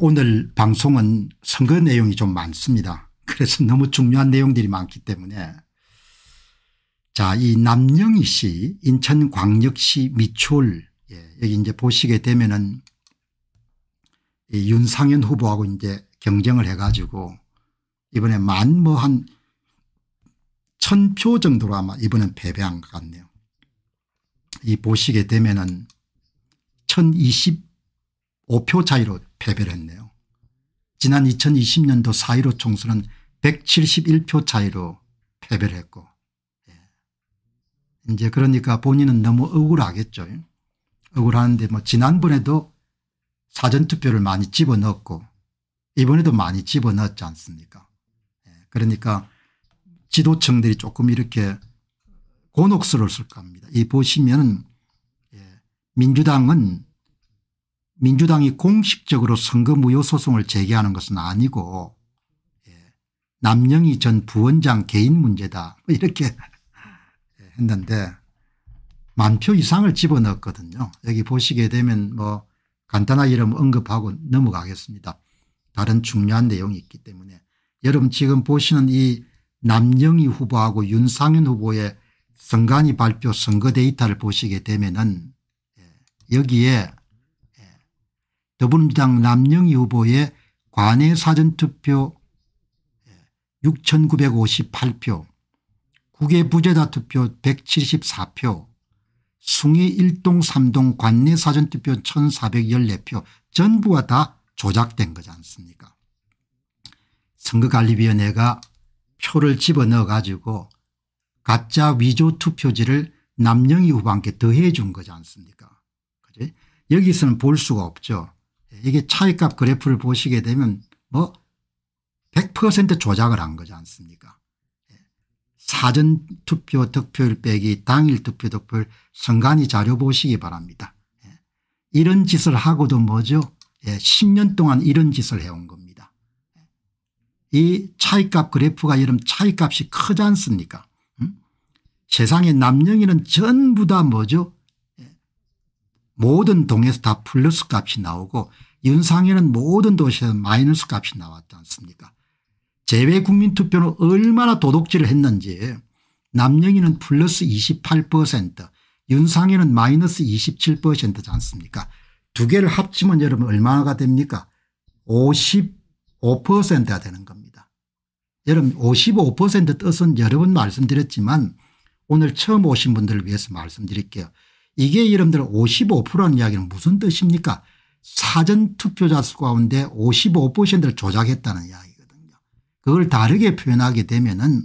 오늘 방송은 선거 내용이 좀 많습니다. 그래서 너무 중요한 내용들이 많기 때문에 자, 이 남영희 씨, 인천광역시 미추홀, 예, 여기 이제 보시게 되면은 이 윤상현 후보하고 이제 경쟁을 해가지고 이번에 만 뭐 한 천 표 정도로 아마 이번엔 패배한 것 같네요. 이 보시게 되면은 1025표 차이로 패배를 했네요. 지난 2020년도 4.15 총선은 171표 차이로 패배를 했고 예. 이제 그러니까 본인은 너무 억울하겠죠. 억울하데뭐 지난번에도 사전투표를 많이 집어넣었고 이번에도 많이 집어넣었지 않습니까 예. 그러니까 지도층들이 조금 이렇게 곤혹스러웠 겁니다. 이 보시면 예. 민주당은 민주당이 공식적으로 선거 무효 소송을 제기하는 것은 아니고 예, 남영희 전 부원장 개인 문제다 뭐 이렇게 했는데 만표 이상을 집어넣었거든요. 여기 보시게 되면 뭐 간단하게 이름 언급하고 넘어가겠습니다. 다른 중요한 내용이 있기 때문에 여러분 지금 보시는 이 남영희 후보하고 윤상현 후보의 선관위 발표 선거 데이터를 보시게 되면은 예, 여기에 더불어민주당 남영희 후보의 관외 사전투표 6958표 국외 부재자 투표 174표 숭이 1동3동 관내 사전투표 1414표 전부가 다 조작된 거지 않습니까 선거관리위원회가 표를 집어넣어 가지고 가짜 위조 투표지를 남영희 후보한테 더해 준 거지 않습니까 그지? 여기서는 볼 수가 없죠. 이게 차익값 그래프를 보시게 되면 뭐 100% 조작을 한 거지 않습니까 예. 사전 투표 득표율 빼기 당일 투표 득표율 선관위 자료 보시기 바랍니다. 예. 이런 짓을 하고도 뭐죠 10년 예, 동안 이런 짓을 해온 겁니다. 이 차이값 그래프가 이런 차이값이 크지 않습니까 음? 세상에남녀이는 전부 다 뭐죠 모든 동에서 다 플러스 값이 나오고 연상에는 모든 도시에서 마이너스 값이 나왔지 않습니까 재외 국민투표는 얼마나 도둑질을 했는지 남영희는 플러스 28% 윤상현은 마이너스 27%지 않습니까 두 개를 합치면 여러분 얼마나 됩니까 55%가 되는 겁니다. 여러분 55% 뜻은 여러 번 말씀드렸지만 오늘 처음 오신 분들을 위해서 말씀드릴게요. 이게 여러분들 55%라는 이야기는 무슨 뜻입니까 사전투표자 수 가운데 55%를 조작했다는 이야기거든요. 그걸 다르게 표현하게 되면 은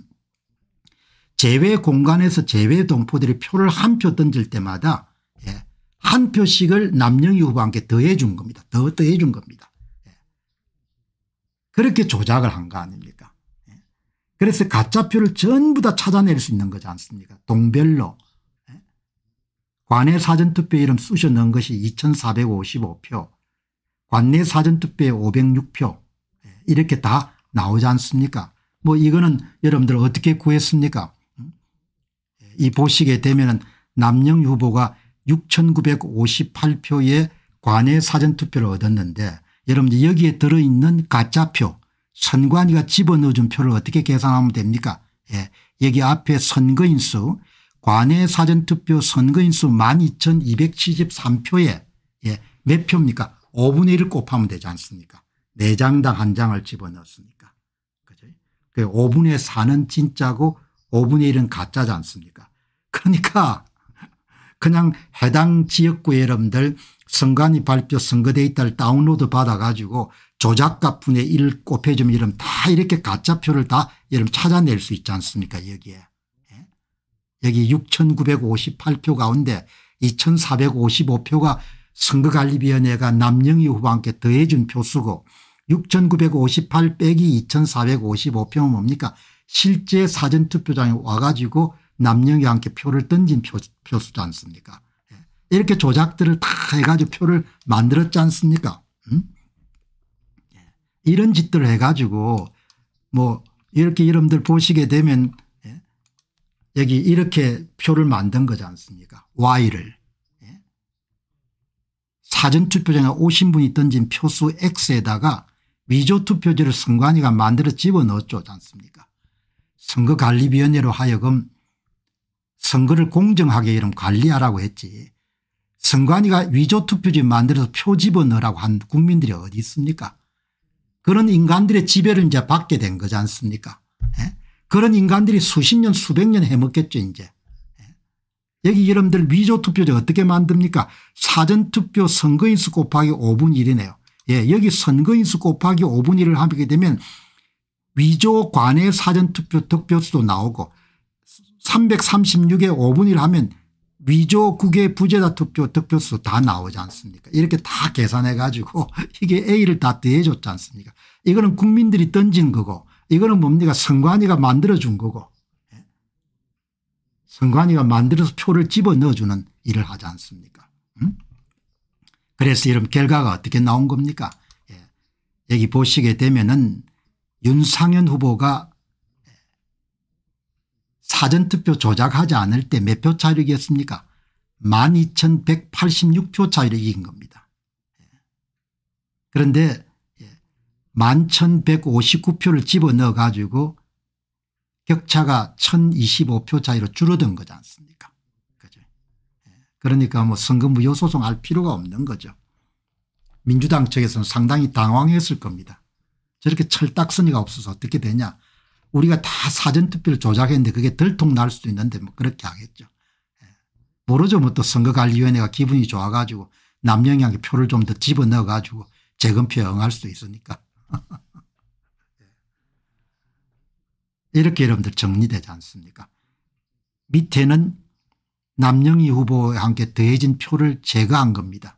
제외 공간에서 제외 동포들이 표를 한 표 던질 때마다 예, 한 표씩을 남영희 후보한테 더해 준 겁니다. 더 더해 준 겁니다. 예. 그렇게 조작을 한 거 아닙니까? 예. 그래서 가짜표를 전부 다 찾아낼 수 있는 거지 않습니까? 동별로 관내 사전투표 이름 쑤셔 넣은 것이 2455표 관내 사전투표에 506표 예, 이렇게 다 나오지 않습니까 뭐 이거는 여러분들 어떻게 구했습니까 음? 예, 이 보시게 되면 남영 후보가 6958표의 관내 사전투표를 얻었는데 여러분들 여기에 들어있는 가짜표 선관위가 집어넣어준 표를 어떻게 계산하면 됩니까 예. 여기 앞에 선거인수 관외 사전투표 선거인수 12,273표에 예, 몇 표입니까 5분의 1을 곱하면 되지 않습니까 4장당 한 장을 집어넣었으니까. 그죠? 5분의 그 4는 진짜고 5분의 1은 가짜지 않습니까 그러니까 그냥 해당 지역구 여러분들 선관위 발표 선거 데이터를 다운로드 받아가지고 조작값 분의 1 곱해주면 이러다 이렇게 가짜표를 다 여러분 찾아낼 수 있지 않습니까 여기에. 여기 6,958표 가운데 2,455표가 선거관리위원회가 남영희 후보한테 더해준 표수고 6,958 빼기 2,455표는 뭡니까 실제 사전투표장에 와가지고 남영희한테 표를 던진 표, 표수지 않습니까 예. 이렇게 조작들을 다 해가지고 표를 만들었지 않습니까 음? 예. 이런 짓들을 해가지고 뭐 이렇게 이름들 보시게 되면 여기 이렇게 표를 만든 거지 않습니까 Y를. 예? 사전투표장에 오신 분이 던진 표수 X에다가 위조투표지를 선관위가 만들어 집어넣었죠 않습니까 선거관리위원회로 하여금 선거를 공정하게 이런 관리하라고 했지 선관위가 위조투표지 만들어서 표 집어넣으라고 한 국민들이 어디 있습니까 그런 인간들의 지배를 이제 받게 된 거지 않습니까 예? 그런 인간들이 수십 년 수백 년 해먹겠죠 이제. 예? 여기 여러분들 위조투표제 어떻게 만듭니까 사전투표 선거인수 곱하기 5분 1이네요. 예, 여기 선거인수 곱하기 5분 1을 하게 되면 위조관의 사전투표 득표수도 나오고 336에 5분 1 하면 위조국의 부재자 투표 득표수 다 나오지 않습니까 이렇게 다 계산해 가지고 이게 A를 다 더해 줬지 않습니까 이거는 국민들이 던진 거고 이거는 뭡니까 선관위가 만들어준 거고 선관위가 만들어서 표를 집어넣어주는 일을 하지 않습니까 음? 그래서 이런 결과가 어떻게 나온 겁니까 예. 여기 보시게 되면은 윤상현 후보가 사전투표 조작하지 않을 때 몇 표 차이로 이겼습니까 12,186표 차이로 이긴 겁니다. 예. 그런데 11,159표를 집어넣어 가지고 격차가 1025표 차이로 줄어든 거지 않습니까 그죠. 예. 그러니까 뭐 선거 무효 소송 할 필요가 없는 거죠. 민주당 측에서는 상당히 당황했을 겁니다. 저렇게 철딱서니가 없어서 어떻게 되냐. 우리가 다 사전투표를 조작했는데 그게 덜통날 수도 있는데 뭐 그렇게 하겠죠. 예. 모르죠. 뭐 또 선거관리위원회가 기분이 좋아가지고 남영향에 표를 좀 더 집어넣어 가지고 재검표 영할 수도 있으니까. 예. 이렇게 여러분들 정리되지 않습니까 밑에는 남영희 후보와 함께 더해진 표를 제거한 겁니다.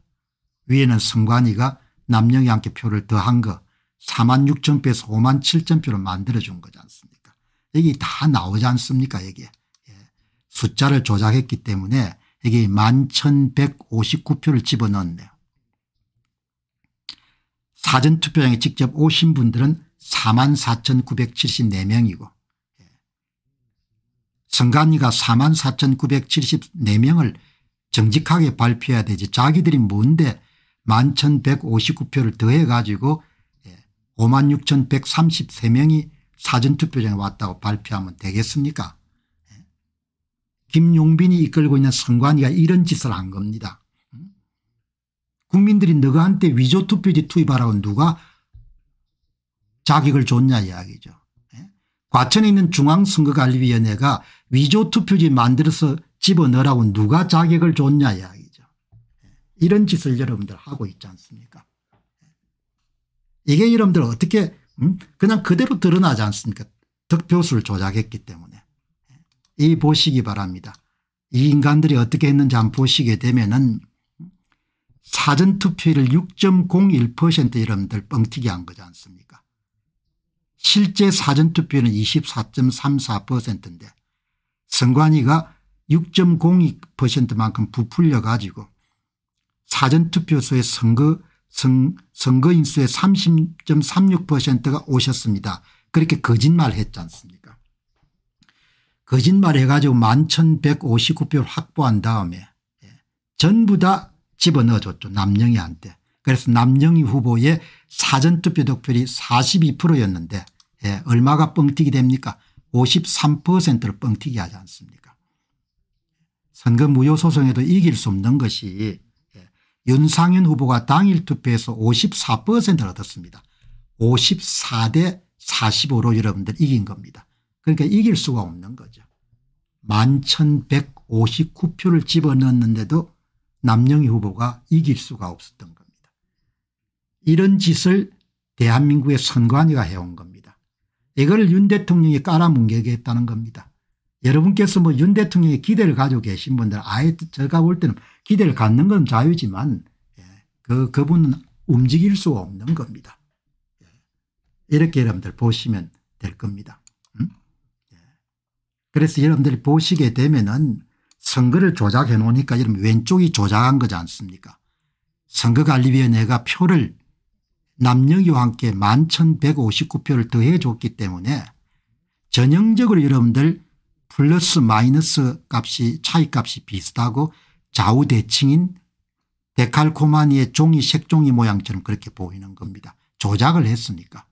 위에는 성관이가 남영희와 함께 표를 더한 거 4만 6천 표에서 5만 7천 표를 만들어준 거지 않습니까 여기 다 나오지 않습니까 여기 예. 숫자를 조작했기 때문에 여기 11,159표를 집어넣었네 사전투표장에 직접 오신 분들은 4만 4,974명이고 예. 선관위가 4만 4,974명을 정직하게 발표해야 되지 자기들이 뭔데 11,159표를 더해 가지고 56,133명이 사전투표장에 왔다고 발표하면 되겠습니까 예. 김용빈이 이끌고 있는 선관위가 이런 짓을 한 겁니다. 국민들이 너가한테 위조 투표지 투입하라고 누가 자격을 줬냐 이야기죠. 예? 과천에 있는 중앙선거관리위원회가 위조 투표지 만들어서 집어넣으라고 누가 자격을 줬냐 이야기죠. 예? 이런 짓을 여러분들 하고 있지 않습니까 예? 이게 여러분들 어떻게 음? 그냥 그대로 드러나지 않습니까 득표수를 조작했기 때문에 이 보시기 바랍니다. 이 인간들이 어떻게 했는지 한번 보시게 되면 은 사전투표율 을6.01% 여러분들 뻥튀기 한 거지 않습니까 실제 사전투표는 24.34%인데 선관위가 6.02%만큼 부풀려 가지고 사전투표소의 선거 선, 선거인수의 30.36%가 오셨습니다. 그렇게 거짓말 했지 않습니까 거짓말 해가지고 11,159표를 확보한 다음에 예, 전부 다 집어넣어줬죠. 남영희한테. 그래서 남영희 후보의 사전투표 득표율이 42%였는데 예, 얼마가 뻥튀기 됩니까 53%를 뻥튀기 하지 않습니까 선거 무효 소송에도 이길 수 없는 것이 예, 윤상현 후보가 당일 투표에서 54%를 얻었습니다. 54대 45로 여러분들 이긴 겁니다. 그러니까 이길 수가 없는 거죠. 11,159표를 집어넣었는데도 남영희 후보가 이길 수가 없었던 겁니다. 이런 짓을 대한민국의 선관위가 해온 겁니다. 이걸 윤 대통령이 깔아뭉개겠다는 겁니다. 여러분께서 뭐 윤 대통령의 기대를 가지고 계신 분들 아예 제가 볼 때는 기대를 갖는 건 자유지만 예, 그, 그분은 움직일 수 없는 겁니다. 예, 이렇게 여러분들 보시면 될 겁니다. 음? 예. 그래서 여러분들이 보시게 되면은 선거를 조작해 놓으니까 이런 왼쪽이 조작한 거지 않습니까 선거관리위원회가 표를 남영희와 함께 11,159표를 더해 줬기 때문에 전형적으로 여러분들 플러스 마이너스 값이 차이값이 비슷하고 좌우대칭인 데칼코마니의 종이 색종이 모양처럼 그렇게 보이는 겁니다. 조작을 했으니까.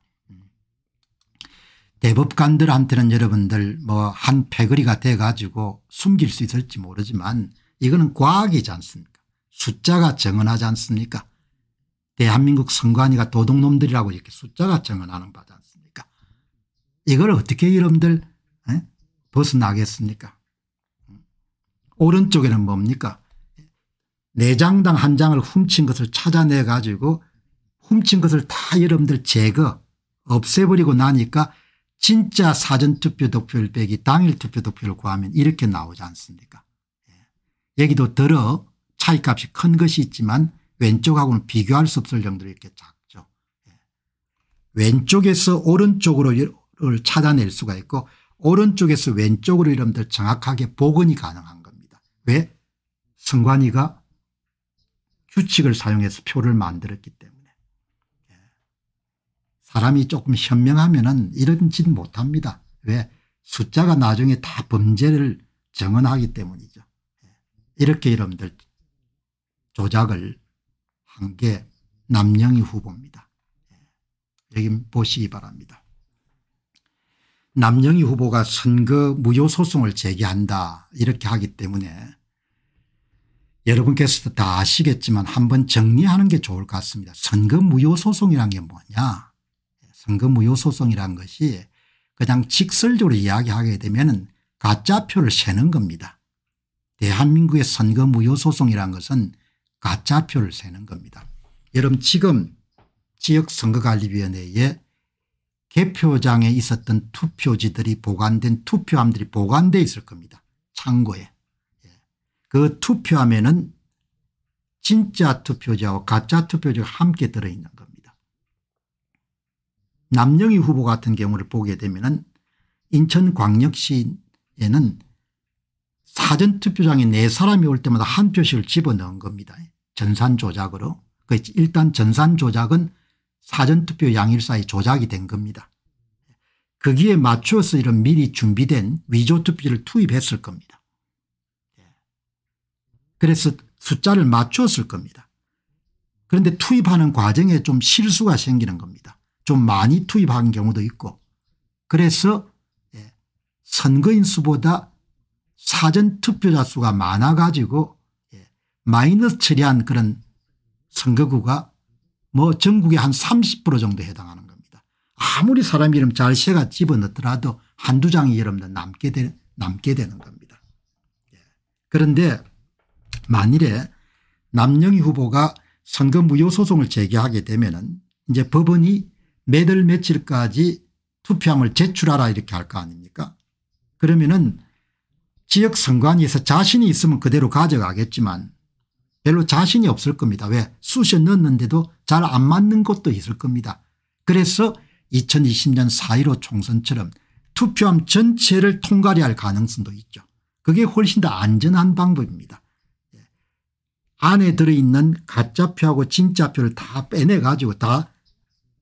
대법관들한테는 여러분들 뭐한 패거리가 돼 가지고 숨길 수 있을지 모르지만 이거는 과학이지 않습니까 숫자가 정언하지 않습니까 대한민국 선관위가 도둑놈들이라고 이렇게 숫자가 정언하는 바지 않습니까 이걸 어떻게 여러분들 에? 벗어나겠습니까 오른쪽에는 뭡니까 내장당 한 장을 훔친 것을 찾아내 가지고 훔친 것을 다 여러분들 제거 없애버리고 나니까 진짜 사전투표 득표율 빼기 당일 투표 득표를 구하면 이렇게 나오지 않습니까 예. 여기도 더러 차이값이 큰 것이 있지만 왼쪽하고는 비교할 수 없을 정도로 이렇게 작죠. 예. 왼쪽에서 오른쪽으로를 찾아낼 수가 있고 오른쪽에서 왼쪽으로 이름들 정확하게 복원이 가능한 겁니다. 왜? 선관위가 규칙을 사용해서 표를 만들었기 사람이 조금 현명하면은 이런 짓 못합니다. 왜 숫자가 나중에 다 범죄를 정언하기 때문이죠. 예. 이렇게 여러분들 조작을 한 게 남영희 후보입니다. 예. 여기 보시기 바랍니다. 남영희 후보가 선거 무효소송을 제기한다 이렇게 하기 때문에 여러분께서도 다 아시겠지만 한번 정리하는 게 좋을 것 같습니다. 선거 무효소송이란 게 뭐냐 선거 무효소송이란 것이 그냥 직설적으로 이야기하게 되면 가짜표를 세는 겁니다. 대한민국의 선거 무효소송이란 것은 가짜표를 세는 겁니다. 여러분 지금 지역선거관리위원회에 개표장에 있었던 투표지들이 보관된 투표함들이 보관되어 있을 겁니다. 창고에. 예. 그 투표함에는 진짜 투표자와 가짜 투표자가 함께 들어있는 남영희 후보 같은 경우를 보게 되면 인천광역시에는 사전투표장에 네 사람이 올 때마다 한 표씩을 집어넣은 겁니다. 전산 조작으로. 그 일단 전산 조작은 사전투표 양일사의 조작이 된 겁니다. 거기에 맞춰서 이런 미리 준비된 위조투표를 투입했을 겁니다. 그래서 숫자를 맞추었을 겁니다. 그런데 투입하는 과정에 좀 실수가 생기는 겁니다. 좀 많이 투입한 경우도 있고 그래서 예, 선거인 수보다 사전 투표자 수가 많아 가지고 예, 마이너스 처리한 그런 선거구가 뭐 전국의 한30% 정도 해당하는 겁니다. 아무리 사람 이름 잘 새가 집어넣더라도 한두 장이 여러분들 남게, 되, 남게 되는 겁니다. 예. 그런데 만일에 남영희 후보가 선거 무효 소송을 제기하게 되면 이제 법원이 매달 며칠까지 투표함을 제출하라 이렇게 할 거 아닙니까 그러면은 지역 선관위에서 자신이 있으면 그대로 가져가겠지만 별로 자신이 없을 겁니다. 왜 수시에 넣었는데도 잘 안 맞는 것도 있을 겁니다. 그래서 2020년 4.15 총선처럼 투표함 전체를 통과리 할 가능성도 있죠. 그게 훨씬 더 안전한 방법입니다. 예. 안에 들어있는 가짜표하고 진짜표를 다 빼내가지고 다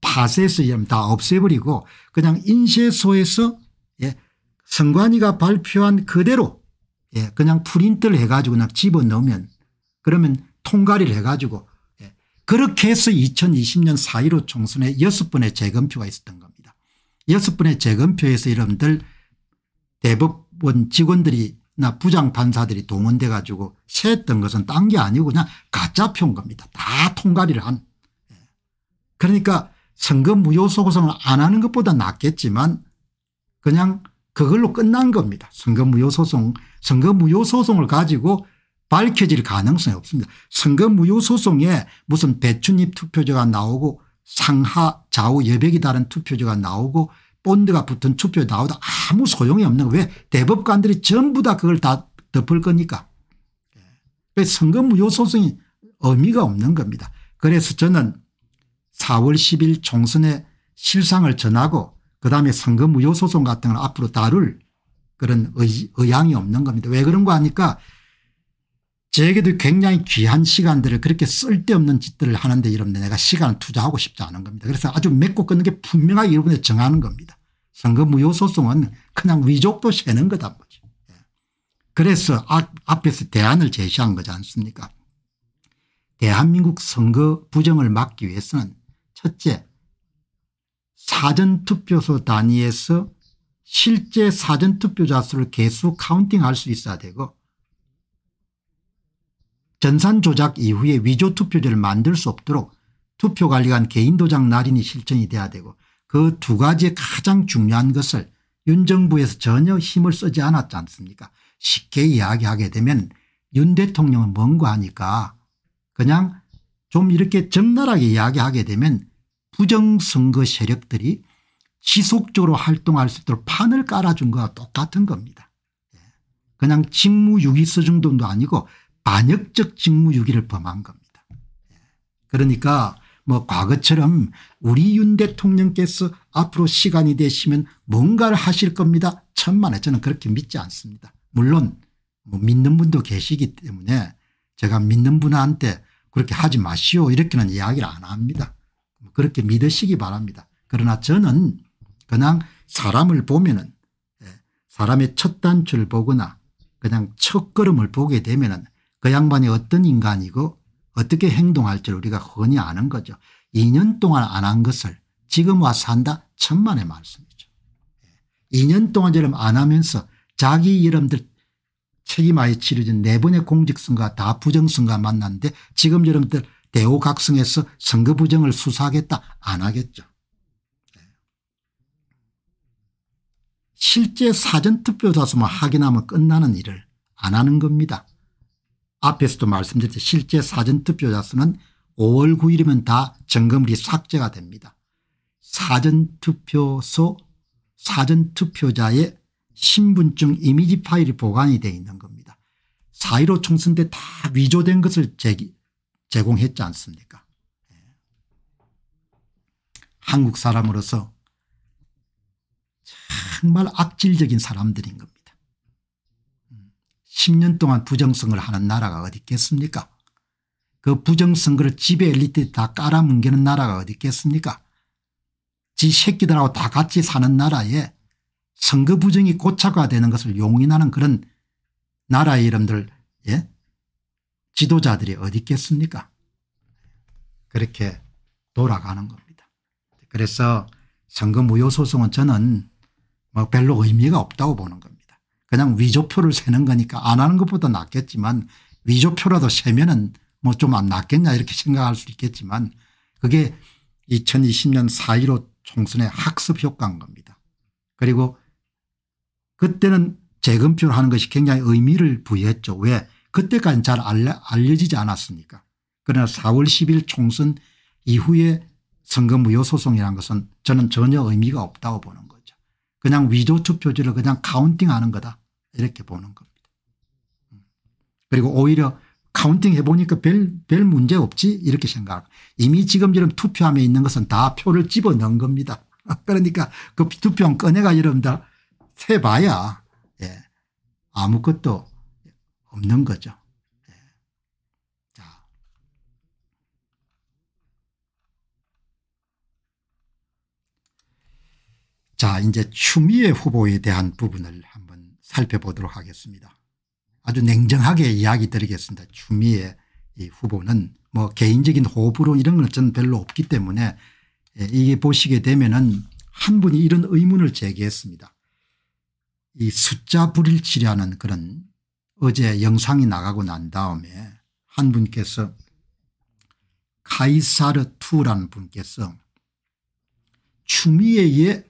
파쇄해서 다 없애버리고 그냥 인쇄소에서 예, 성관위가 발표한 그대로 예, 그냥 프린트를 해가지고 그냥 집어넣으면 그러면 통과를 해가지고 예, 그렇게 해서 2020년 4.15 총선에 6 번의 재검표가 있었던 겁니다. 6 번의 재검표에서 여러분들 대법원 직원들이나 부장판사들이 동원돼 가지고 세던 것은 딴 게 아니고 그냥 가짜표인 겁니다. 다 통과를 한. 예. 그러니까 선거 무효소 구성을 안 하는 것보다 낫겠지만 그냥 그걸로 끝난 겁니다. 선거 무효 소송 선거 무효 소송을 가지고 밝혀질 가능성이 없습니다. 선거 무효 소송에 무슨 배춧잎 투표제가 나오고 상하 좌우 여백이 다른 투표제가 나오고 본드가 붙은 투표 나오다 아무 소용이 없는 거왜 대법관들이 전부 다 그걸 다 덮을 거니까 예. 그 선거 무효 소송이 의미가 없는 겁니다. 그래서 저는 4월 10일 총선의 실상을 전하고 그다음에 선거 무효 소송 같은 걸 앞으로 다룰 그런 의, 향이 없는 겁니다. 왜 그런가 하니까 저에게도 굉장히 귀한 시간들을 그렇게 쓸데없는 짓들을 하는데 이러면 내가 시간을 투자하고 싶지 않은 겁니다. 그래서 아주 맺고 끊는 게 분명하게 여러분에 정하는 겁니다. 선거 무효 소송은 그냥 위족도 세는 거다 뭐죠. 예. 그래서 앞에서 대안을 제시한 거지 않습니까 대한민국 선거 부정을 막기 위해서는 첫째 사전투표소 단위에서 실제 사전투표자 수를 개수 카운팅할 수 있어야 되고 전산 조작 이후에 위조 투표제를 만들 수 없도록 투표관리관 개인도장 날인이 실천이 돼야 되고 그 두 가지의 가장 중요한 것을 윤 정부에서 전혀 힘을 쓰지 않았지 않습니까 쉽게 이야기하게 되면 윤 대통령은 뭔가 하니까 그냥 좀 이렇게 적나라하게 이야기하게 되면 부정선거 세력들이 지속적으로 활동할 수 있도록 판을 깔아준 거와 똑같은 겁니다. 예. 그냥 직무유기서 정도 아니고 반역적 직무유기를 범한 겁니다. 예. 그러니까 뭐 과거처럼 우리 윤 대통령께서 앞으로 시간이 되시면 뭔가를 하실 겁니다. 천만에 저는 그렇게 믿지 않습니다. 물론 뭐 믿는 분도 계시기 때문에 제가 믿는 분한테 그렇게 하지 마시오 이렇게는 이야기를 안 합니다. 그렇게 믿으시기 바랍니다. 그러나 저는 그냥 사람을 보면은 예, 사람의 첫 단추를 보거나 그냥 첫 걸음을 보게 되면은 그 양반이 어떤 인간이고 어떻게 행동할지를 우리가 흔히 아는 거죠. 2년 동안 안 한 것을 지금 와서 한다 천만의 말씀이죠. 2년 예, 동안 저럼 안 하면서 자기 이름들 책임하에 치러진 네 번의 공직선과 다 부정선과 만났는데 지금 여러분들 대우각성에서 선거 부정을 수사하겠다 안 하겠죠. 실제 사전투표 자수만 확인하면 끝나는 일을 안 하는 겁니다. 앞에서도 말씀드렸듯이 실제 사전투표 자수는 5월 9일이면 다점검이 삭제가 됩니다. 사전투표소 사전투표자의 신분증 이미지 파일이 보관이 되어 있는 겁니다. 4.15 총선 때 다 위조된 것을 제기 제공했지 않습니까? 예. 한국 사람으로서 정말 악질적인 사람들인 겁니다. 10년 동안 부정선거를 하는 나라가 어디 있겠습니까? 그 부정선거를 지배 엘리트 다 깔아뭉개는 나라가 어디 있겠습니까? 지 새끼들하고 다 같이 사는 나라에 선거 부정이 고착화되는 것을 용인하는 그런 나라의 이름들 예? 지도자들이 어디 있겠습니까? 그렇게 돌아가는 겁니다. 그래서 선거 무효 소송은 저는 뭐 별로 의미가 없다고 보는 겁니다. 그냥 위조표를 세는 거니까 안 하는 것보다 낫겠지만 위조표라도 세면은 뭐 좀 안 낫겠냐 이렇게 생각할 수 있겠지만 그게 2020년 4.15 총선의 학습 효과인 겁니다. 그리고 그때는 재검표를 하는 것이 굉장히 의미를 부여했죠. 왜 그때까지는 잘 알려지지 않았습니까 그러나 4월 10일 총선 이후에 선거 무효 소송이라는 것은 저는 전혀 의미가 없다고 보는 거죠. 그냥 위조 투표지를 그냥 카운팅하는 거다 이렇게 보는 겁니다. 음. 그리고 오히려 카운팅 해보니까 별, 별 문제 없지 이렇게 생각하고 이미 지금처럼 투표함에 있는 것은 다 표를 집어넣은 겁니다. 그러니까 그 투표함 꺼내가 여러분들 해봐야 예. 아무것도 없는 거죠. 네. 자. 자, 이제 추미애 후보에 대한 부분을 한번 살펴보도록 하겠습니다. 아주 냉정하게 이야기 드리겠습니다. 추미애 이 후보는 뭐 개인적인 호불호 이런 건저 별로 없기 때문에 예, 이게 보시게 되면은 한 분이 이런 의문을 제기했습니다. 이 숫자 불일치라는 그런 어제 영상이 나가고 난 다음에 한 분께서 카이사르2라는 분께서 추미애의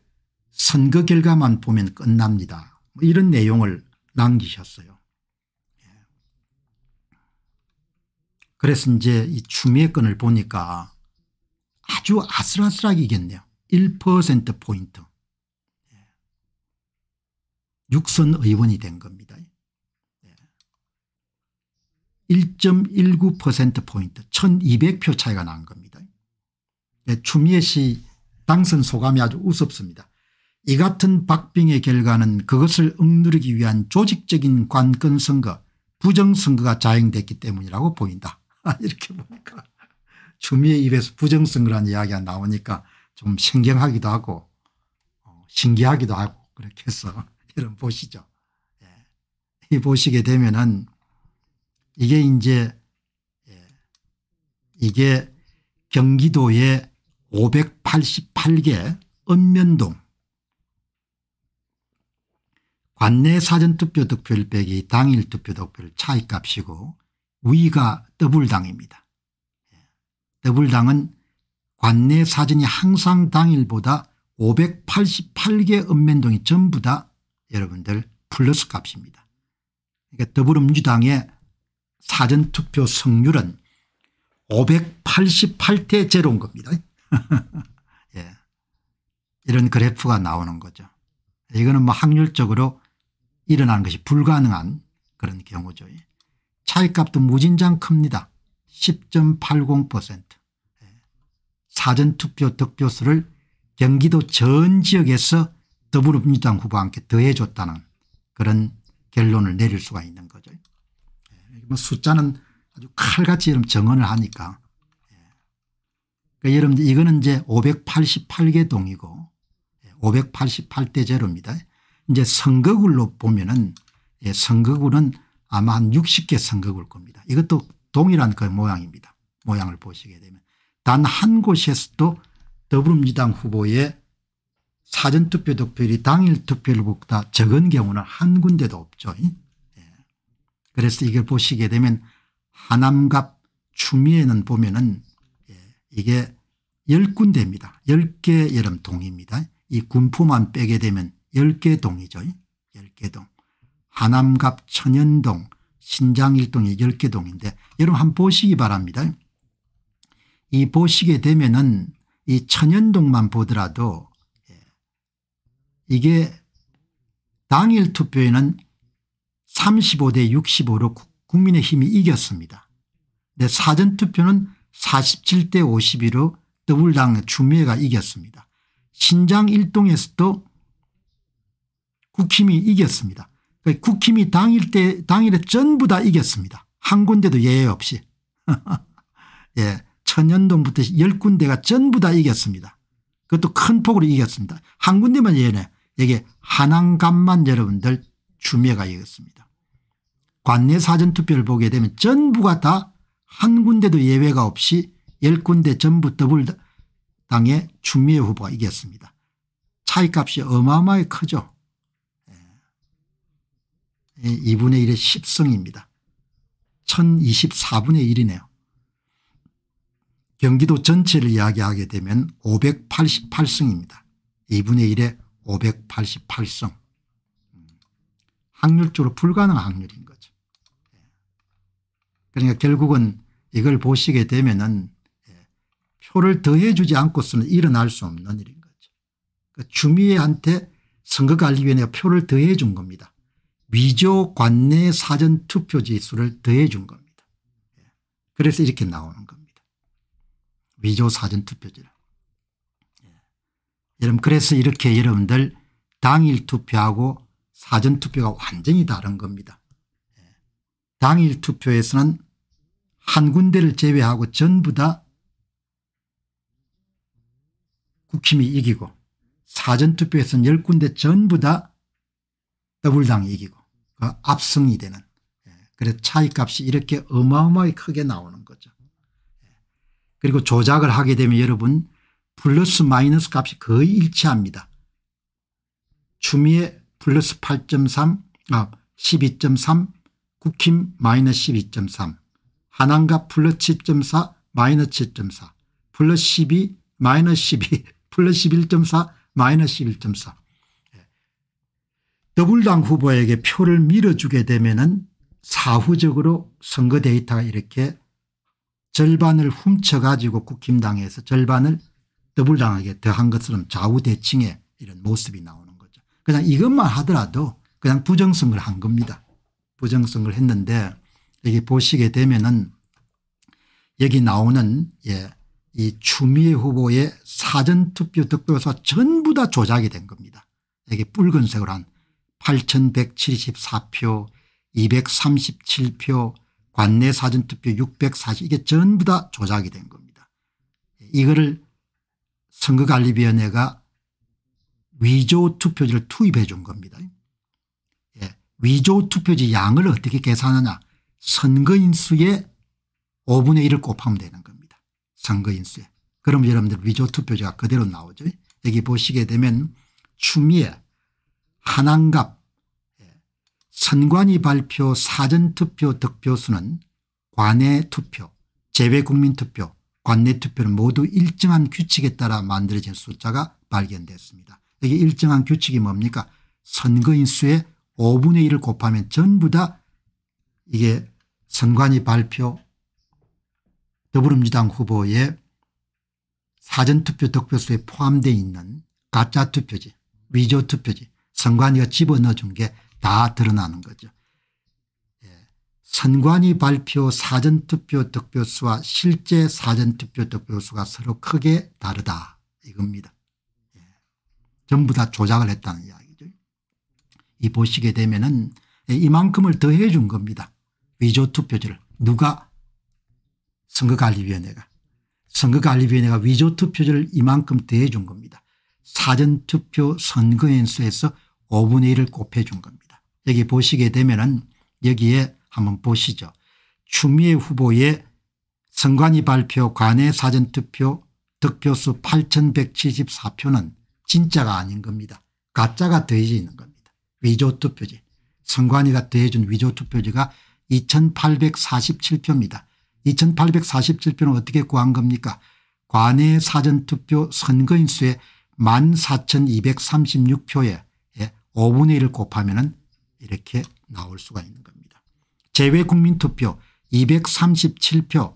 선거 결과만 보면 끝납니다. 뭐 이런 내용을 남기셨어요. 예. 그래서 이제 이 추미애 건을 보니까 아주 아슬아슬하게 이겼네요. 1%포인트. 예. 육선 의원이 된 겁니다. 1.19%포인트 1200표 차이가 난 겁니다. 네, 추미애 씨 당선 소감이 아주 우습습니다. 이 같은 박빙의 결과는 그것을 억누르기 위한 조직적인 관건 선거 부정선거가 자행됐기 때문이라고 보인다. 이렇게 보니까 주미의 입에서 부정선거라는 이야기가 나오니까 좀 신경하기도 하고 어, 신기하기도 하고 그렇게 해서 여러분 보시죠. 예. 이 보시게 되면은 이게 이제 예, 이게 경기도의 588개 읍면동 관내 사전투표 득표율 빼기 당일 투표 득표율 차이값이고 위가 더블당입니다. 예, 더블당은 관내 사전이 항상 당일보다 588개 읍면동이 전부 다 여러분들 플러스 값입니다. 그러니까 더불어민주당의 사전투표 성률은 588대 제로인 겁니다. 예. 이런 그래프가 나오는 거죠. 이거는 뭐 확률적으로 일어난 것이 불가능한 그런 경우죠. 예. 차이값도 무진장 큽니다. 10.80% 예. 사전투표 득표수를 경기도 전 지역에서 더불어민주당 후보와 함께 더해줬다는 그런 결론을 내릴 수가 있는 거죠. 그 숫자는 아주 칼같이 여러분 정언을 하니까 예. 그러니까 여러분들 이거는 이제 588개 동이고 588대 예, 제로입니다. 이제 선거구로 보면은 예, 선거구는 아마 한 60개 선거구일 겁니다. 이것도 동일한 그 모양입니다. 모양을 보시게 되면 단 한 곳에서도 더불어민주당 후보의 사전투표 득표율이 당일 투표율보다 적은 경우는 한 군데도 없죠. 그래서 이걸 보시게 되면 하남갑 추미에는 보면은 예, 이게 1 0 군데입니다. 1 0개 여름 동입니다. 이 군포만 빼게 되면 1 0개 동이죠. 1 0개 동. 하남갑 천연동 신장일동이 1 0개 동인데 여러분 한번 보시기 바랍니다. 이 보시게 되면은 이 천연동만 보더라도 예, 이게 당일 투표에는 35대 65로 국민의힘이 이겼습니다. 네, 사전투표는 47대 52로 더불당 주미애가 이겼습니다. 신장 일동에서도 국힘이 이겼습니다. 그 국힘이 당일 때 당일에 전부 다 이겼습니다. 한 군데도 예외 없이. 예, 천연동부터 열 군데가 전부 다 이겼습니다. 그것도 큰 폭으로 이겼습니다. 한 군데만 예외네. 이게 한양감만 여러분들 주미애가 이겼습니다. 관내 사전투표를 보게 되면 전부가 다 한 군데도 예외가 없이 10군데 전부 더블당의 추미애 후보가 이겼습니다. 차이값이 어마어마하게 크죠. 2분의 예. 예, 1의 10승입니다. 1024분의 1이네요. 경기도 전체를 이야기하게 되면 588승입니다. 2분의 1에 588승. 확률적으로 불가능한 확률입니다. 그러니까 결국은 이걸 보시게 되면은 예, 표를 더해주지 않고서는 일어날 수 없는 일인 거죠. 그러니까 주미애한테 선거관리위원회가 표를 더해준 겁니다. 위조 관내 사전 투표지 수를 더해준 겁니다. 예, 그래서 이렇게 나오는 겁니다. 위조 사전 투표지라. 예, 여러분 그래서 이렇게 여러분들 당일 투표하고 사전 투표가 완전히 다른 겁니다. 당일 투표에서는 한 군데를 제외하고 전부 다 국힘이 이기고 사전투표에서는 10군데 전부 다더블당이 이기고 그 압승이 되는 예, 그래서 차이값이 이렇게 어마어마하게 크게 나오는 거죠. 예. 그리고 조작을 하게 되면 여러분 플러스 마이너스 값이 거의 일치합니다. 추미애 플러스 8.3 아, 12.3 국힘 마이너스 12.3 한항가 플러스 7.4 마이너스 7.4 플러스 12 마이너스 12 플러스 11.4 마이너스 11.4 예. 더블당 후보에게 표를 밀어주게 되면 은 사후적으로 선거 데이터가 이렇게 절반을 훔쳐가지고 국힘당에서 절반을 더블당하게 더한 것처럼 좌우대칭의 이런 모습이 나오는 거죠. 그냥 이것만 하더라도 그냥 부정선거를 한 겁니다. 부정선거를 했는데 여기 보시게 되면은 여기 나오는 예, 이 추미애 후보의 사전투표 득표서 전부 다 조작이 된 겁니다. 여기 붉은색으로 한 8174표 237표 관내 사전투표 640 이게 전부 다 조작이 된 겁니다. 이거를 선거관리위원회가 위조 투표지를 투입해 준 겁니다. 예. 위조 투표지 양을 어떻게 계산하냐 선거인 수의 5분의 1을 곱하면 되는 겁니다. 선거인 수에. 그럼 여러분들 위조 투표제가 그대로 나오죠. 여기 보시게 되면 추미애, 한안갑, 예. 선관위 발표 사전투표 득표수는 관내 투표, 재외국민투표, 관내 투표는 모두 일정한 규칙에 따라 만들어진 숫자가 발견됐습니다. 여기 일정한 규칙이 뭡니까? 선거인 수의 5분의 1을 곱하면 전부 다 이게 선관위 발표 더불어민주당 후보의 사전투표 득표수에 포함되어 있는 가짜 투표지 위조 투표지 선관위가 집어넣어준 게 다 드러나는 거죠. 예. 선관위 발표 사전투표 득표수와 실제 사전투표 득표수가 서로 크게 다르다 이겁니다. 예. 전부 다 조작을 했다는 이야기죠. 이 보시게 되면 은 예, 이만큼을 더해 준 겁니다. 위조 투표지를 누가 선거관리위원회가 선거관리위원회가 위조 투표지를 이만큼 대해준 겁니다. 사전투표 선거인수에서 5분의 1을 곱해준 겁니다. 여기 보시게 되면은 여기에 한번 보시죠. 추미애 후보의 선관위 발표 관외 사전투표 득표수 8174표는 진짜가 아닌 겁니다. 가짜가 더해져 있는 겁니다. 위조투표지. 선관위가 더해준 위조투표지가 2847표입니다. 2847표는 어떻게 구한 겁니까 관내 사전투표 선거인 수의 14,236표에 5분의 예, 1을 곱하면 은 이렇게 나올 수가 있는 겁니다. 제외국민투표 237표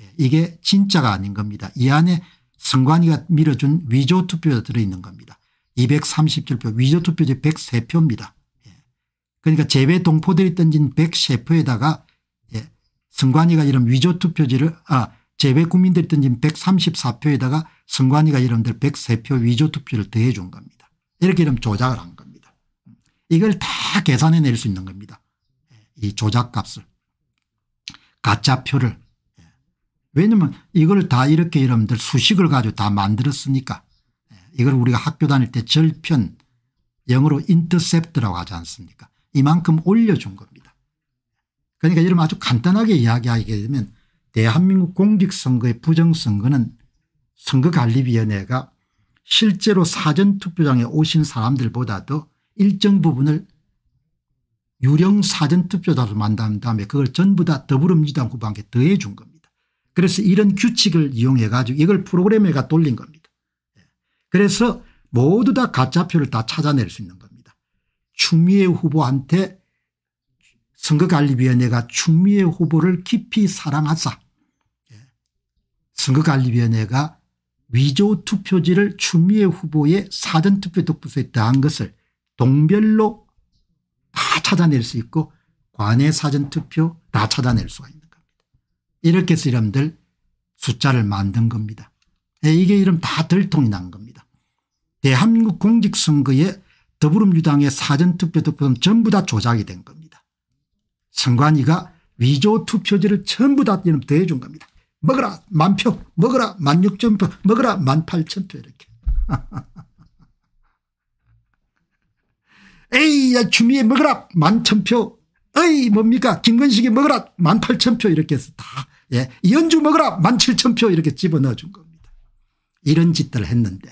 예, 이게 진짜가 아닌 겁니다. 이 안에 선관위가 밀어준 위조투표가 들어있는 겁니다. 237표 위조투표제 103표입니다. 그러니까 재배 동포들이 던진 100세표에다가 예, 승관이가 이런 위조 투표지를 아 재배 국민들이 던진 134표에다가 승관이가 이런들 103표 위조 투표를 더해 준 겁니다. 이렇게 이름 조작을 한 겁니다. 이걸 다 계산해 낼 수 있는 겁니다. 예, 이 조작값을 가짜 표를 예. 왜냐하면 이걸 다 이렇게 여러분들 수식을 가지고 다 만들었으니까 예, 이걸 우리가 학교 다닐 때 절편 영어로 인터셉트라고 하지 않습니까 이만큼 올려준 겁니다. 그러니까 이런 아주 간단하게 이야기하게 되면 대한민국 공직선거의 부정선거는 선거관리위원회가 실제로 사전투표장에 오신 사람들보다도 일정 부분을 유령 사전투표자로 만든 다음에 그걸 전부 다 더불어민주당 후보한테 더해 준 겁니다. 그래서 이런 규칙을 이용해 가지고 이걸 프로그램에가 돌린 겁니다. 그래서 모두 다 가짜표를 다 찾아낼 수 있는 겁니다. 추미애 후보한테 선거관리위원회가 추미애 후보를 깊이 사랑하자 예. 선거관리위원회가 위조 투표지를 추미애 후보의 사전투표 득표소에 더한 것을 동별로 다 찾아낼 수 있고 관외 사전투표 다 찾아낼 수가 있는 겁니다. 이렇게 해서 여러분들 숫자를 만든 겁니다. 예, 이게 이름 다 들통이 난 겁니다. 대한민국 공직선거에 더불어민주당의 사전투표 도표는 전부 다 조작이 된 겁니다. 선관위가 위조 투표지를 전부 다 대준 겁니다. 먹어라 만표 먹어라 만육천표 먹어라 만팔천표 이렇게 에이 야 주미에 먹어라 만천표 에이 뭡니까 김건식이 먹어라 만팔천표 이렇게 해서 다 예. 연주 먹어라 만칠천표 이렇게 집어넣어준 겁니다. 이런 짓들 했는데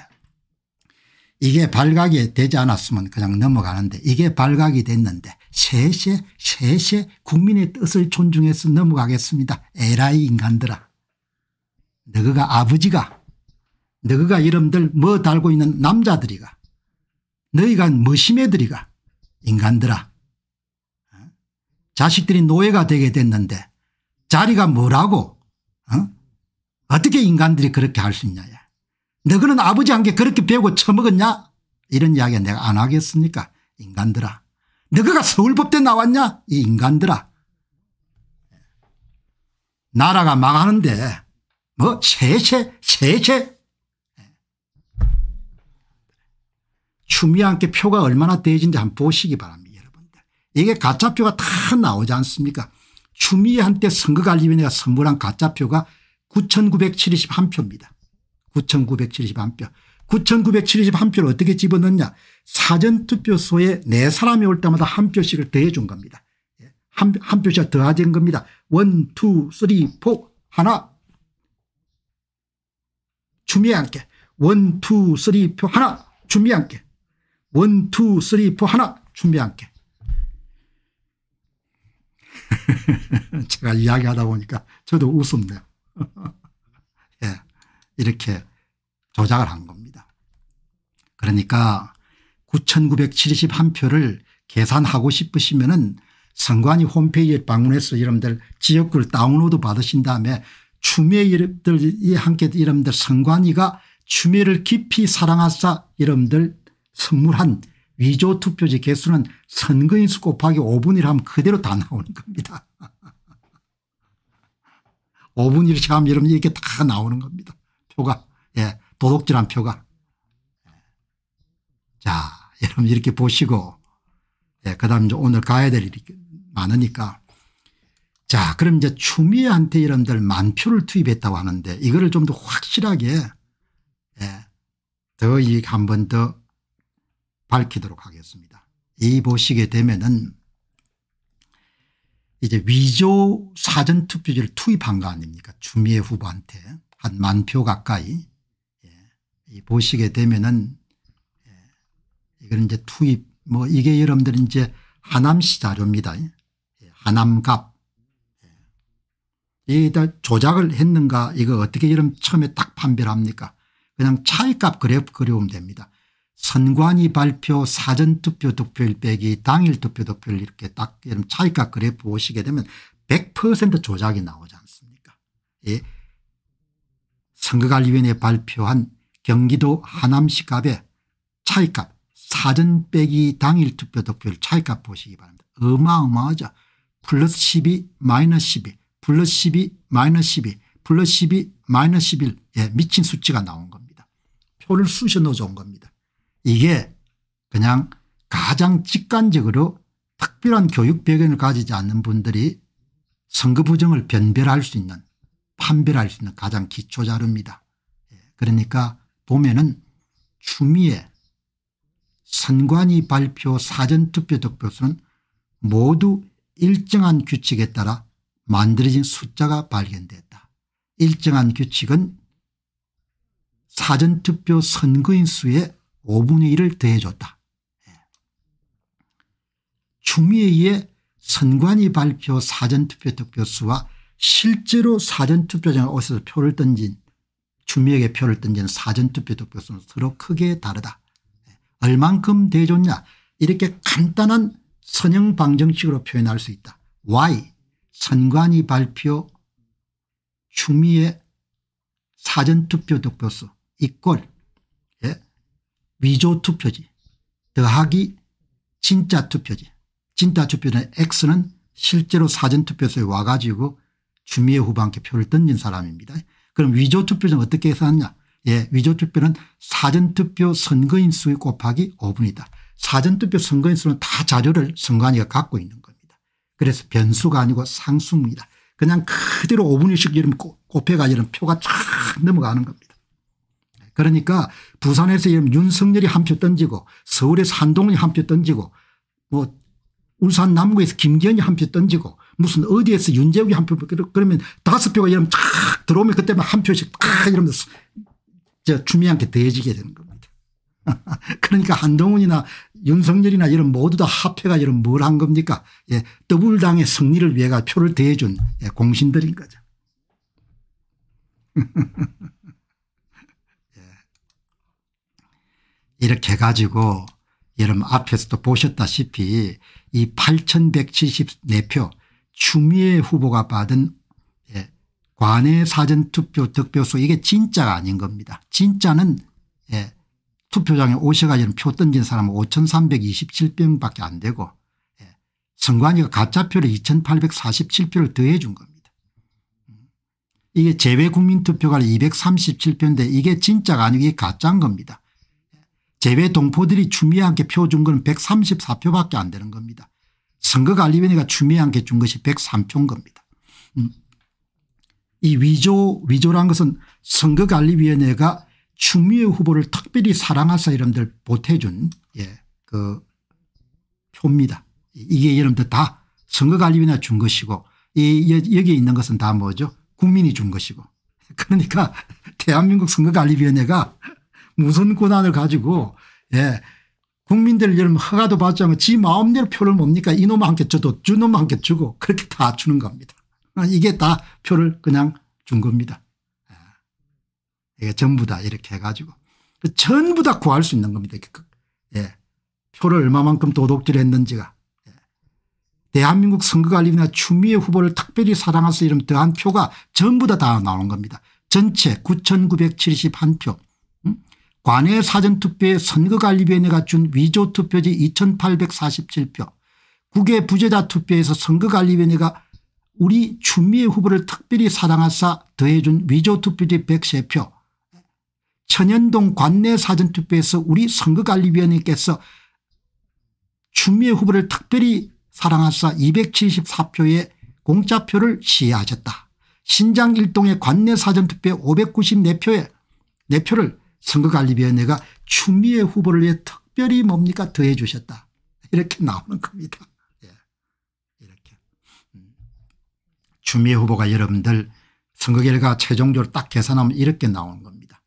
이게 발각이 되지 않았으면 그냥 넘어가는데 이게 발각이 됐는데 셋에 셋에 국민의 뜻을 존중해서 넘어가겠습니다. 에라이 인간들아 너희가 아버지가 너희가 이름들 뭐 달고 있는 남자들이가 너희가 머심해들이가 인간들아 자식들이 노예가 되게 됐는데 자리가 뭐라고 어? 어떻게 인간들이 그렇게 할 수 있냐 야. 너그는 아버지한테 그렇게 배우고 처먹었냐 이런 이야기 내가 안 하겠습니까 인간들아 너그가 서울법대 나왔냐 이 인간들아 나라가 망하는데 뭐 세세 세세 추미애 함께 표가 얼마나 떼진지 한번 보시기 바랍니다 여러분들 이게 가짜표가 다 나오지 않습니까 추미애한테 선거관리위원회가 선물한 가짜표가 9971표입니다 9,971표. 9,971표를 어떻게 집어넣냐 사전투표소에 네 사람이 올 때마다 한 표씩을 더해 준 겁니다. 예, 한, 한 표씩 더하진 겁니다. 원, 투, 쓰리, 하나 준비 함께 원, 투, 쓰리, 하나 준비 함께 원, 투, 쓰리, 하나 준비 함께 제가 이야기하다 보니까 저도 웃음네요. 이렇게 조작을 한 겁니다. 그러니까 9971표를 계산하고 싶으시면 은 선관위 홈페이지에 방문해서 여러분들 지역구를 다운로드 받으신 다음에 추미애 이름들이 함께 이름들 선관위가 추미애를 깊이 사랑하사 이름들 선물한 위조 투표지 개수는 선거인수 곱하기 5분이라 하면 그대로 다 나오는 겁니다. 5분이라 하면 여러분 이렇게 다 나오는 겁니다. 표가 예, 도둑질한 표가 자 여러분 이렇게 보시고 예, 그 다음 이제 오늘 가야 될 일이 많으니까 자 그럼 이제 추미애한테 여러분들 만표를 투입했다고 하는데 이거를 좀 더 확실하게 예, 더이 한 번 더 밝히도록 하겠습니다. 이 보시게 되면은 이제 위조 사전투표지를 투입한 거 아닙니까 추미애 후보한테 한만표 가까이 예. 보시게 되면은 예. 이건 이제 투입 뭐 이게 여러분들 이제 하남시 자료입니다. 예. 하남갑 예. 이다 조작을 했는가 이거 어떻게 여러분 처음에 딱 판별합니까? 그냥 차이값 그래프 그려오면 됩니다. 선관위 발표 사전투표 득표일 빼기 당일 투표 득표일 이렇게 딱 여러분 차이값 그래프 보시게 되면 100% 조작이 나오지 않습니까? 예. 선거관리위원회 발표한 경기도 하남시 값의 차이값 사전 빼기 당일 투표 득표율 차이값 보시기 바랍니다. 어마어마하죠. 플러스 12 마이너스 12 플러스 12 마이너스 12 플러스 12 마이너스 11 예, 미친 수치가 나온 겁니다. 표를 쑤셔 넣어 온 겁니다. 이게 그냥 가장 직관적으로 특별한 교육 배경을 가지지 않는 분들이 선거 부정을 변별할 수 있는 판별할 수 있는 가장 기초 자료입니다. 예, 그러니까 보면은 추미애 선관위 발표 사전투표 득표수는 모두 일정한 규칙에 따라 만들어진 숫자가 발견됐다. 일정한 규칙은 사전투표 선거인 수의 5분의 1을 더해줬다. 예. 추미애의 선관위 발표 사전투표 득표수와 실제로 사전투표장 어디서 표를 던진 주미에게 표를 던진 사전투표도 표수는 서로 크게 다르다. 얼만큼 대조냐 이렇게 간단한 선형방정식으로 표현할 수 있다. Y 선관위 발표 추미애 사전투표 득표수 이꼴 예? 위조투표지 더하기 진짜투표지 진짜투표는 X는 실제로 사전투표소에 와가지고 주미의 후보한테 표를 던진 사람입니다. 그럼 위조투표는 어떻게 계산하냐 예, 위조투표는 사전투표 선거인 수 곱하기 5분이다. 사전투표 선거인 수는 다 자료를 선관위가 갖고 있는 겁니다. 그래서 변수가 아니고 상수입니다. 그냥 그대로 5분씩 곱해가지고 표가 쫙 넘어가는 겁니다. 그러니까 부산에서 이름 윤석열이 한 표 던지고 서울에서 한동훈이 한 표 던지고 뭐 울산 남구에서 김기현이 한 표 던지고 무슨 어디에서 윤재욱이 한 표 그, 그러면 다섯 표가 이러면 쫙 들어오면 그때만 한 표씩 딱 이러면서 저 주미한테 더해지게 되는 겁니다. 그러니까 한동훈이나 윤석열이나 이런 모두 다 합해가 이런 뭘 한 겁니까? 예, 더블당의 승리를 위해가 표를 대해준 예, 공신들인 거죠. 예. 이렇게 가지고 여러분 앞에서도 보셨다시피 이 8174표 추미애 후보가 받은 예, 관외 사전투표 득표수 이게 진짜가 아닌 겁니다. 진짜는 예, 투표장에 오셔가지고 표 던진 사람은 5327명 밖에 안 되고 예, 선관위가 가짜표를 2847표를 더해 준 겁니다. 이게 재외국민투표가 237표인데 이게 진짜가 아니고 이게 가짜인 겁니다. 재외 동포들이 추미애 함께 표준 건 134표밖에 안 되는 겁니다. 선거관리위원회가 추미애 함께 준 것이 103표인 겁니다. 음. 이 위조 위조란 것은 선거관리위원회가 추미애 후보를 특별히 사랑하사 여러분들 보태준 예, 그 표입니다. 이게 여러분들 다 선거관리위원회가 준 것이고 이 여기에 있는 것은 다 뭐죠 국민이 준 것이고 그러니까 대한민국 선거관리위원회가 무슨 권한을 가지고 예 국민들 이름 허가도 받지 않고 지 마음대로 표를 뭡니까 이놈한테 줘도 주놈한테 주고 그렇게 다 주는 겁니다. 아, 이게 다 표를 그냥 준 겁니다. 아, 이게 전부 다 이렇게 해가지고 그 전부 다 구할 수 있는 겁니다. 예. 표를 얼마만큼 도둑질했는지가 예. 대한민국 선거관리나 추미애 후보를 특별히 사랑해서 이름 더한 표가 전부 다다 나오는 겁니다. 전체 9,971표 관외 사전투표에 선거관리위원회가 준 위조투표지 2847표 국외 부재자 투표에서 선거관리위원회가 우리 추미애 후보를 특별히 사랑하사 더해준 위조투표지 103표 천연동 관내 사전투표에서 우리 선거관리위원회께서 추미애 후보를 특별히 사랑하사 274표의 공짜표를 시해하셨다. 신장 일동의 관내 사전투표 594표의 4표를 선거관리위원회가 추미애 후보를 위해 특별히 뭡니까 더해 주셨다. 이렇게 나오는 겁니다. 예. 이렇게. 음. 추미애 후보가 여러분들 선거 결과 최종적으로 딱 계산하면 이렇게 나오는 겁니다.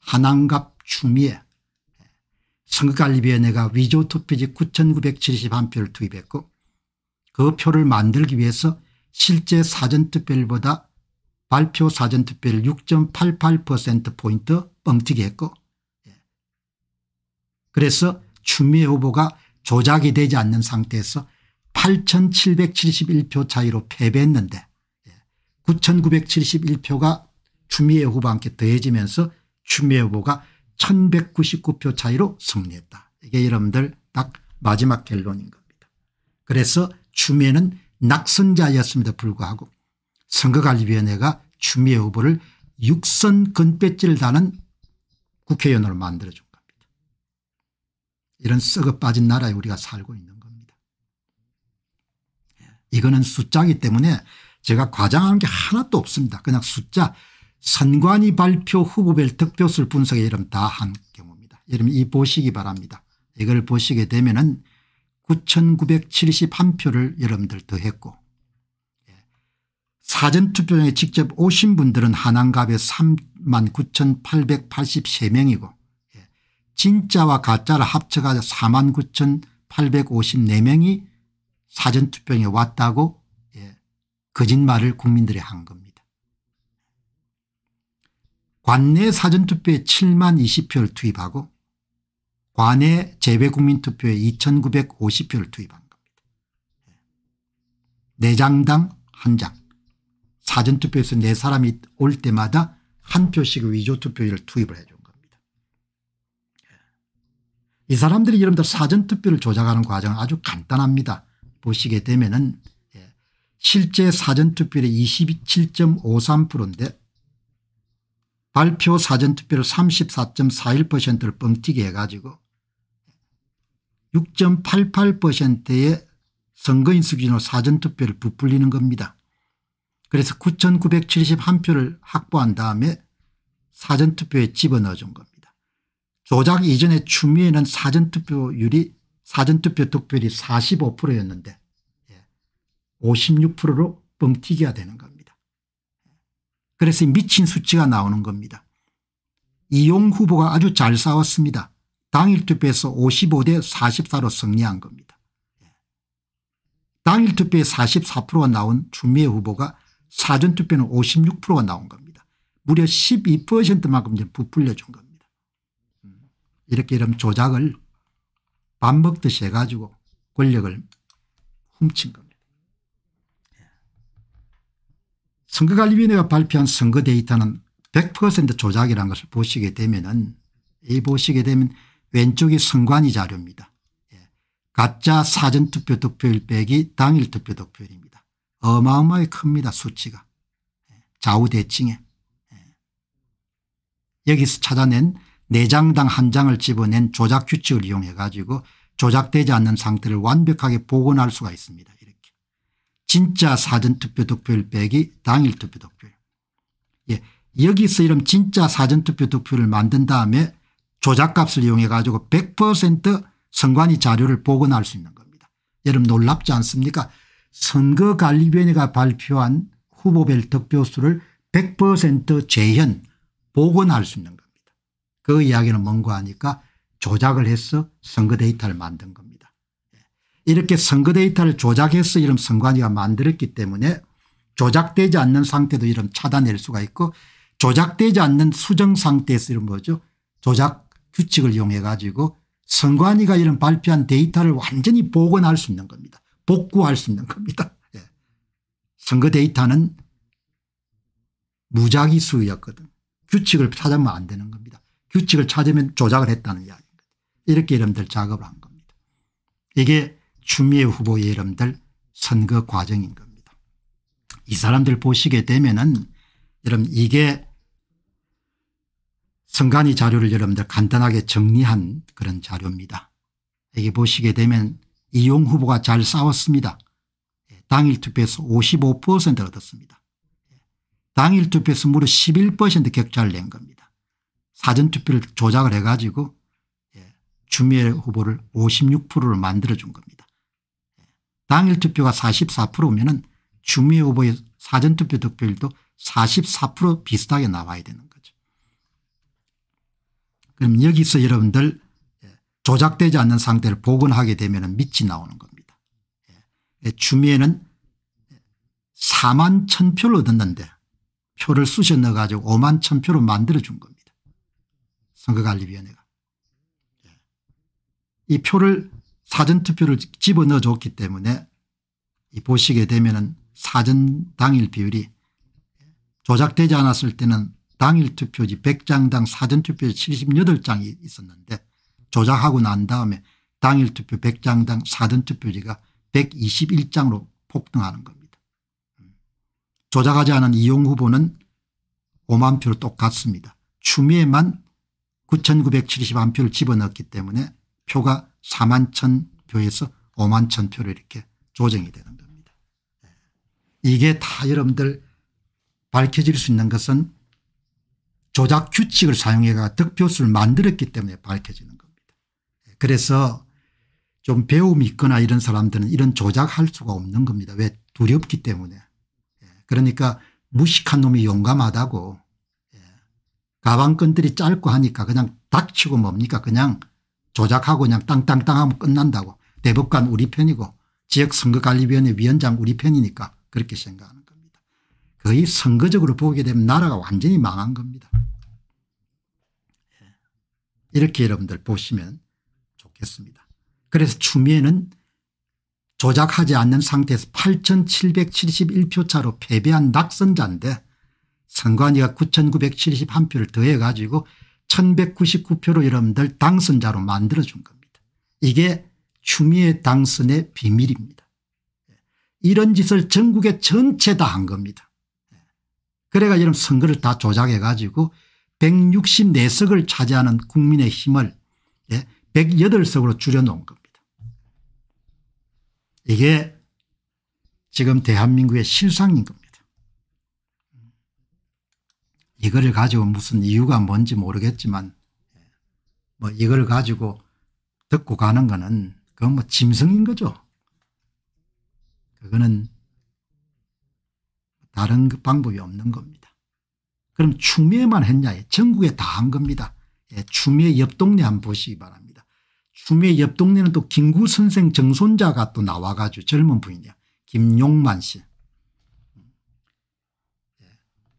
한안갑 추미애. 예. 선거관리위원회가 위조 투표지 9971표를 투입했고 그 표를 만들기 위해서 실제 사전투표율보다 발표 사전투표를 6.88%포인트 뻥튀기 했고 예. 그래서 추미애 후보가 조작이 되지 않는 상태에서 8,771표 차이로 패배했는데 9,971표가 예. 추미애 후보한테 더해지면서 추미애 후보가 1,199표 차이로 승리했다. 이게 여러분들 딱 마지막 결론인 겁니다. 그래서 추미애는 낙선자였음에도 불구하고 선거관리위원회가 추미애 후보를 육선 건배지를 다는 국회의원으로 만들어준 겁니다. 이런 썩어 빠진 나라에 우리가 살고 있는 겁니다. 예. 이거는 숫자기 때문에 제가 과장하는 게 하나도 없습니다. 그냥 숫자 선관위 발표 후보별 득표수 분석에 이름 다한 경우입니다. 여러분 이 보시기 바랍니다. 이걸 보시게 되면 은 9971표를 여러분들 더했고 사전투표에 직접 오신 분들은 한안갑에 3만 9883명이고 진짜와 가짜를 합쳐가 지고 4만 9854명이 사전투표에 왔다고 예, 거짓말을 국민들이 한 겁니다. 관내 사전투표에 7만 20표를 투입하고 관내 재배국민투표에 2950표를 투입한 겁니다. 4장당 예, 1장. 사전투표에서 네 사람이 올 때마다 한 표씩 위조 투표율 투입을 해준 겁니다. 예. 이 사람들이 여러분들 사전투표를 조작하는 과정은 아주 간단합니다. 보시게 되면은 예, 실제 사전투표율이 27.53%인데 발표 사전투표를 34.41%를 뻥튀기 해가지고 6.88%의 선거인 수준으로 사전투표를 부풀리는 겁니다. 그래서 9971표를 확보한 다음에 사전투표에 집어넣어 준 겁니다. 조작 이전에 추미애는 사전투표율이 사전투표 득표율이 45%였는데 56%로 예, 뻥튀기가 되는 겁니다. 그래서 미친 수치가 나오는 겁니다. 이용 후보가 아주 잘 싸웠습니다. 당일 투표에서 55대 44로 승리한 겁니다. 예. 당일 투표에 44%가 나온 주미애 후보가 사전투표는 56%가 나온 겁니다. 무려 12%만큼 부풀려 준 겁니다. 음. 이렇게 이런 조작을 밥 먹듯이 해가지고 권력을 훔친 겁니다. 선거관리위원회가 발표한 선거 데이터는 100% 조작이라는 것을 보시게 되면은 이 보시게 되면 왼쪽이 선관위 자료입니다. 예. 가짜 사전투표 득표율 빼기 당일 투표 득표율입니다. 어마어마하게 큽니다. 수치가. 예, 좌우대칭에. 예. 여기서 찾아낸 내장당 한 장을 집어낸 조작 규칙을 이용해 가지고 조작되지 않는 상태를 완벽하게 복원할 수가 있습니다. 이렇게. 진짜 사전투표 득표율 빼기 당일 투표 득표율. 예. 여기서 이런 진짜 사전투표 득표를 만든 다음에 조작값을 이용해 가지고 100% 선관위 자료를 복원할 수 있는 겁니다. 여러분 놀랍지 않습니까? 선거관리위원회가 발표한 후보별 득표수를 100% 재현 복원할 수 있는 겁니다. 그 이야기는 뭔가 하니까 조작을 해서 선거 데이터를 만든 겁니다. 예. 이렇게 선거 데이터를 조작해서 이런 선관위가 만들었기 때문에 조작되지 않는 상태도 이런 차단할 수가 있고 조작되지 않는 수정 상태에서 이런 뭐죠 조작 규칙을 이용해 가지고 선관위가 이런 발표한 데이터를 완전히 복원할 수 있는 겁니다. 복구할 수 있는 겁니다. 예. 선거 데이터는 무작위 수였거든. 규칙을 찾으면 안 되는 겁니다. 규칙을 찾으면 조작을 했다는 이야기입니다. 이렇게 이름들 작업을 한 겁니다. 이게 추미애 후보의 이름들 선거 과정인 겁니다. 이 사람들 보시게 되면은 여러분 이게 선관위 자료를 여러분들 간단하게 정리한 그런 자료입니다. 여기 보시게 되면 이용 후보가 잘 싸웠습니다. 예, 당일 투표에서 55%를 얻었습니다. 예, 당일 투표에서 무려 11% 격차를 낸 겁니다. 사전투표를 조작을 해가지고 주미애 예, 후보를 56%를 만들어준 겁니다. 당일 투표가 44%면 은 주미애 후보의 사전투표 득표율도 44% 비슷하게 나와야 되는 거죠. 그럼 여기서 여러분들 조작되지 않는 상태를 복원하게 되면 밑이 나오는 겁니다. 추미애는 예. 예, 4만 천표를 얻었는데 표를 쑤셔 넣어가지고 5만 천표로 만들어준 겁니다. 선거관리위원회가. 예. 이 표를 사전투표를 집어넣어줬기 때문에 보시게 되면 사전 당일 비율이 조작되지 않았을 때는 당일 투표지 100장당 사전투표지 78장이 있었는데 조작하고 난 다음에 당일 투표 100장당 4등 투표지가 121장으로 폭등하는 겁니다. 음. 조작하지 않은 이용 후보는 5만 표로 똑같습니다. 추미애만 9,971 표를 집어넣었기 때문에 표가 4만 1천 표에서 5만 1천 표로 이렇게 조정이 되는 겁니다. 예. 이게 다 여러분들 밝혀질 수 있는 것은 조작 규칙을 사용해가 득표수를 만들었기 때문에 밝혀지는 겁니다. 그래서 좀 배움이 있거나 이런 사람들은 이런 조작할 수가 없는 겁니다. 왜 두렵기 때문에. 예. 그러니까 무식한 놈이 용감하다고 예. 가방끈들이 짧고 하니까 그냥 닥치고 뭡니까 그냥 조작하고 그냥 땅땅땅 하면 끝난다고 대법관 우리 편이고 지역선거관리위원회 위원장 우리 편이니까 그렇게 생각하는 겁니다. 거의 선거적으로 보게 되면 나라가 완전히 망한 겁니다. 예. 이렇게 여러분들 보시면 했습니다. 그래서 추미애는 조작하지 않는 상태에서 8771표 차로 패배한 낙선자인데 선관위가 9971표를 더해 가지고 1199표로 여러분들 당선자로 만들어준 겁니다. 이게 추미애 당선의 비밀입니다. 이런 짓을 전국의 전체 다 한 겁니다. 그래가 여러분 선거를 다 조작해 가지고 164석을 차지하는 국민의 힘을 예, 108석으로 줄여놓은 겁니다. 이게 지금 대한민국의 실상인 겁니다. 이거를 가지고 무슨 이유가 뭔지 모르겠지만 뭐 이걸 가지고 듣고 가는 거는 그건 뭐 짐승인 거죠. 그거는 다른 그 방법이 없는 겁니다. 그럼 추미애만 했냐? 전국에 다 한 겁니다. 예, 추미애 옆 동네 한번 보시기 바랍니다. 후미의 옆 동네는 또 김구 선생 정손자가 또 나와가지고 젊은 분이냐 김용만 씨. 예.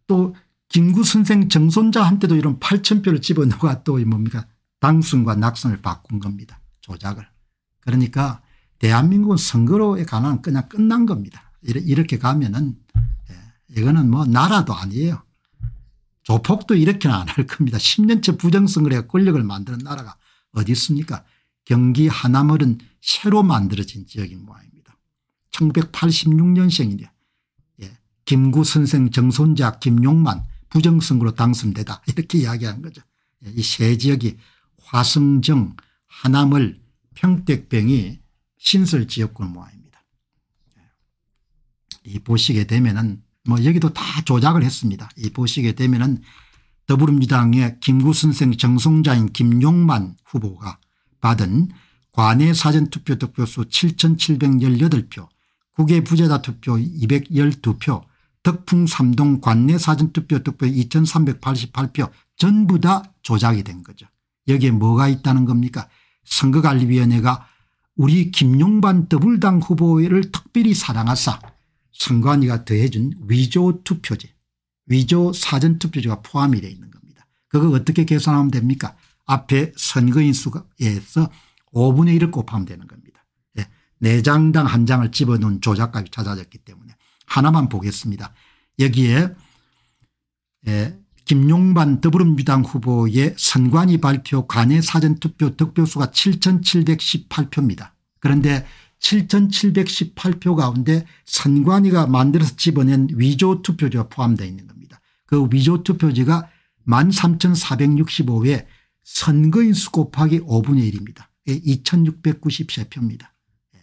또 김구 선생 정손자한테도 이런 8천표를 집어넣어가 또 뭡니까 당순과 낙선을 바꾼 겁니다. 조작을. 그러니까 대한민국은 선거로에 관한 그냥 끝난 겁니다. 이렇게 가면은 예, 이거는 뭐 나라도 아니에요. 조폭도 이렇게는 안 할 겁니다. 10년째 부정선거에 권력을 만드는 나라가 어디 있습니까 경기 하남을은 새로 만들어진 지역인 모양입니다. 1986년생이냐 예. 김구 선생 정손자 김용만 부정선거로 당선되다 이렇게 이야기한 거죠. 예. 이세 지역이 화성정 하남을 평택병이 신설지역군 모양입니다. 예, 이 보시게 되면은 뭐 여기도 다 조작을 했습니다. 이 보시게 되면은 더불어민주당의 김구 선생 정성자인 김용만 후보가 받은 관내 사전투표 득표수 7718표 국외 부재자 투표 212표 덕풍 3동 관내 사전투표 득표 2388표 전부 다 조작이 된 거죠. 여기에 뭐가 있다는 겁니까 선거관리위원회가 우리 김용반 더블당 후보를 특별히 사랑하사 선관위가 더해준 위조 투표제 위조 사전투표제가 포함이 되어 있는 겁니다. 그거 어떻게 계산하면 됩니까 앞에 선거인 수에서 5분의 1을 곱하면 되는 겁니다. 예. 4장당 한 장을 집어넣은 조작값이 찾아졌기 때문에 하나만 보겠습니다. 여기에 예. 김용반 더불어민주당 후보의 선관위 발표 간의 사전투표 득표수가 7718표입니다. 그런데 7718표 가운데 선관위가 만들어서 집어낸 위조 투표지가 포함되어 있는 겁니다. 그 위조 투표지가 1 3 4 6 5회 선거인수 곱하기 5분의 1입니다. 2693표입니다. 예,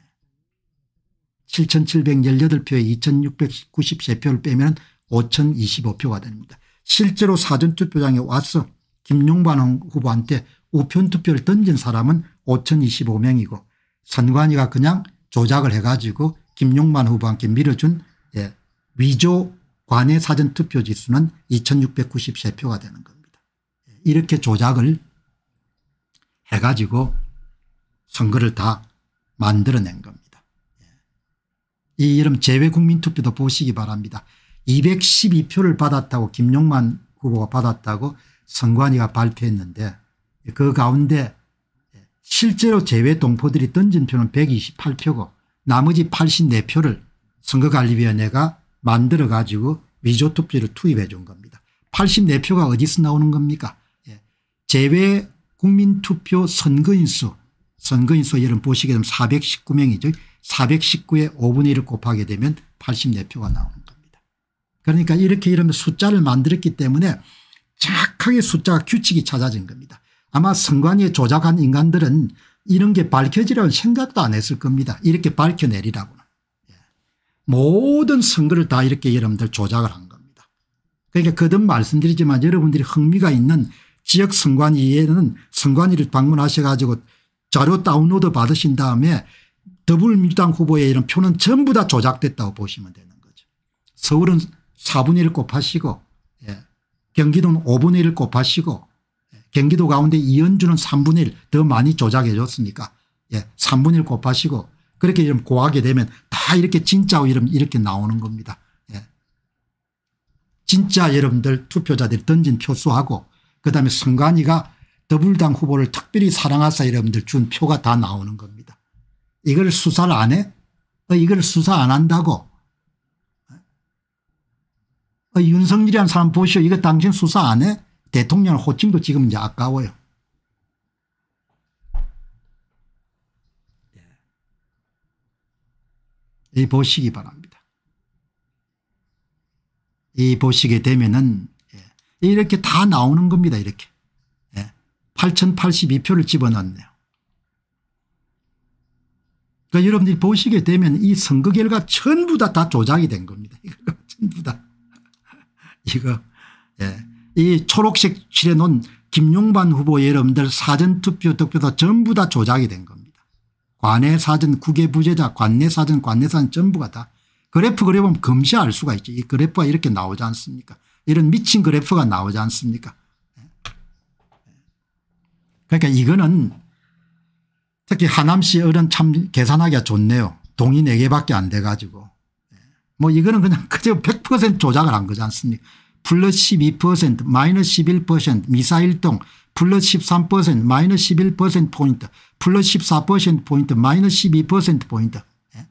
7718표에 예. 2693표를 빼면 5025표가 됩니다. 실제로 사전투표장에 와서 김용반 후보한테 우편투표를 던진 사람은 5025명이고 선관위가 그냥 조작을 해가지고 김용만 후보한테 밀어준 예, 위조 관의 사전투표지수는 2693표가 되는 겁니다. 예, 이렇게 조작을 해가지고 선거를 다 만들어낸 겁니다. 예. 이이름제외국민투표도 보시기 바랍니다. 212표를 받았다고 김용만 후보가 받았다고 선관위가 발표했는데 그 가운데 예, 실제로 제외 동포들이 던진 표는 128표고 나머지 84표를 선거관리위원회가 만들어 가지고 위조투표를 투입해 준 겁니다. 84표가 어디서 나오는 겁니까 제외 예. 국민투표 선거인수 선거인수 여러분 보시게 되면 419명이죠. 419에 5분의 1을 곱하게 되면 84표가 나오는 겁니다. 그러니까 이렇게 이러면 숫자를 만들었기 때문에 정확하게 숫자 가 규칙이 찾아진 겁니다. 아마 선관위에 조작한 인간들은 이런 게밝혀지라는 생각도 안 했을 겁니다. 이렇게 밝혀내리라고는. 예. 모든 선거를 다 이렇게 여러분들 조작을 한 겁니다. 그러니까 거듭 말씀드리지만 여러분들이 흥미가 있는 지역 선관위 이에는 선관위를 방문하셔 가지고 자료 다운로드 받으신 다음에 더불어민주당 후보의 이런 표는 전부 다 조작됐다고 보시면 되는 거죠. 서울은 4분의 1 곱하시고 예. 경기도는 5분의 1 곱하시고 예. 경기도 가운데 이현주는 3분의 1 더 많이 조작해 줬으니까 예. 3분의 1 곱하시고 그렇게 이름 고하게 되면 다 이렇게 진짜 이름 이렇게 나오는 겁니다. 예. 진짜 여러분들 투표자들이 던진 표수하고 그다음에 선관위가 더불당 후보를 특별히 사랑하사 여러분들 준 표가 다 나오는 겁니다. 이걸 수사를 안 해? 어, 이걸 수사 안 한다고? 어, 윤석열이란 사람 보시오. 이거 당신 수사 안 해? 대통령 호칭도 지금 이제 아까워요. 이 보시기 바랍니다. 이 보시게 되면은 이렇게 다 나오는 겁니다. 이렇게. 8082표를 예. 집어넣네요. 그러니까 여러분들이 보시게 되면 이 선거 결과 전부 다, 다 조작이 된 겁니다. 이거 전부 다. 이거, 예. 이 초록색 칠해놓은 김용반 후보 여러분들 사전투표 득표도 전부 다 조작이 된 겁니다. 관내 사전 국외 부재자 관내 사전 관내 사전 전부가 다 그래프 그려보면 금시알 수가 있죠. 이 그래프가 이렇게 나오지 않습니까 이런 미친 그래프가 나오지 않습니까 그러니까 이거는 특히 하남시 어른 참 계산하기가 좋네요. 동의 4개밖에 안 돼 가지고. 뭐 이거는 그냥 그저 100% 조작을 한 거지 않습니까 플러스 12% 마이너스 11% 미사일동 플러스 13% 마이너스 11%포인트 플러스 14%포인트 마이너스 12%포인트 예?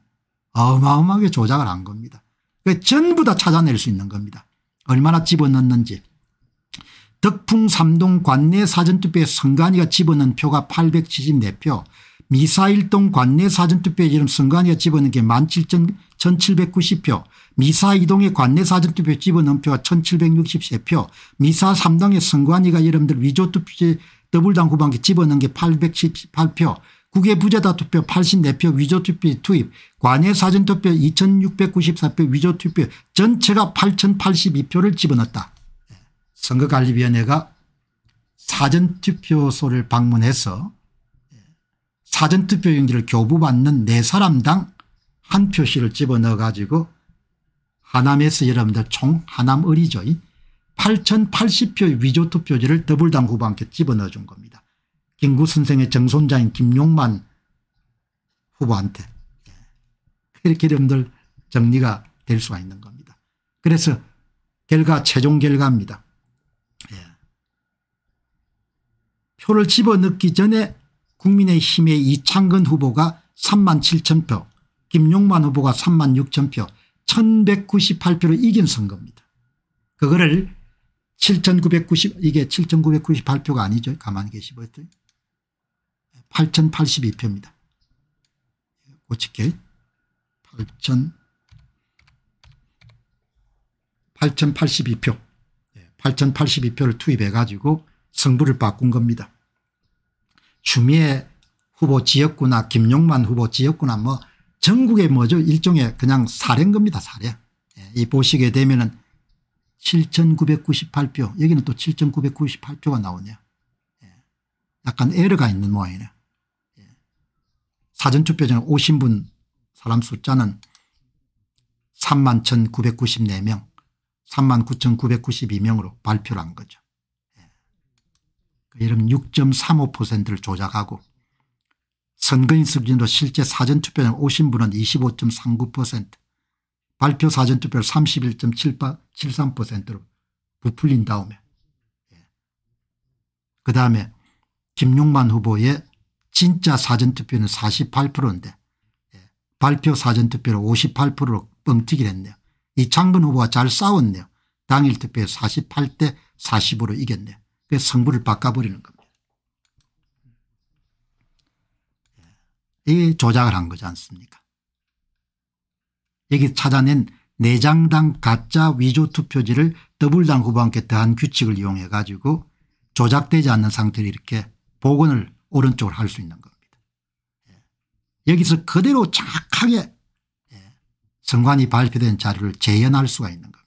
어마어마하게 조작을 한 겁니다. 그러니까 전부 다 찾아낼 수 있는 겁니다. 얼마나 집어넣는지 덕풍 삼동 관내 사전투표에 선관위가 집어넣은 표가 874표 미사일동 관내 사전투표에 지금 선관위가 집어넣은 게 17,790표 미사이동의 관내 사전투표 집어넣은 표가 1763표 미사삼동의 선관위가 여러분들 위조투표제 더블당 후반기 집어넣은 게 818표 국외 부재다 투표 84표 위조투표 투입 관외 사전투표 2694표 위조투표 전체가 8082표를 집어넣었다. 선거관리위원회가 사전투표소를 방문해서 사전투표용지를 교부받는 네 사람당 한 표씩을 집어넣어 가지고 하남에서 여러분들 총 하남을이죠. 8 0 8 0표 위조투표지를 더불당 후보한테 집어넣어 준 겁니다. 김구 선생의 정손자인 김용만 후보한테 이렇게 여러분들 정리가 될 수가 있는 겁니다. 그래서 결과 최종 결과입니다. 예. 표를 집어넣기 전에 국민의힘의 이창근 후보가 3만 7천 표 김용만 후보가 3만 6천 표 1198표로 이긴 선거입니다. 그거를 7990 이게 7998표가 아니죠. 가만히 계시 있더니 8082표입니다. 고칠게. 8000 8082표. 8082표를 예, 투입해 가지고 성부를 바꾼 겁니다. 추미애 후보 지역구나 김용만 후보 지역구나 뭐 전국에 뭐죠 일종의 그냥 사례인 겁니다 사례. 예, 이 보시게 되면 은 7998표 여기는 또 7998표가 나오네요. 예, 약간 에러가 있는 모양이네요. 사전투표 전에 오신 분 사람 숫자는 3만 1994명 3만 9992명으로 발표를 한 거죠. 예. 그 이름 6.35%를 조작하고 선거인 수준으로 실제 사전투표에 오신 분은 25.39% 발표 사전투표를 31.73%로 부풀린 다음에 예. 그 다음에 김용만 후보의 진짜 사전투표는 48%인데 예, 발표 사전투표를 58%로 뻥튀기를 했네요. 이창근 후보가 잘 싸웠네요. 당일 투표에 48대 40으로 이겼네요. 그래서 성부를 바꿔버리는 겁니다. 예, 이게 조작을 한 거지 않습니까 여기 찾아낸 내장당 가짜 위조 투표지를 더블당 후보한테 대한 규칙을 이용해 가지고 조작되지 않는 상태로 이렇게 복원을 오른쪽을 할 수 있는 겁니다. 예. 여기서 그대로 정확하게 선관이 예, 발표된 자료를 재현할 수가 있는 겁니다.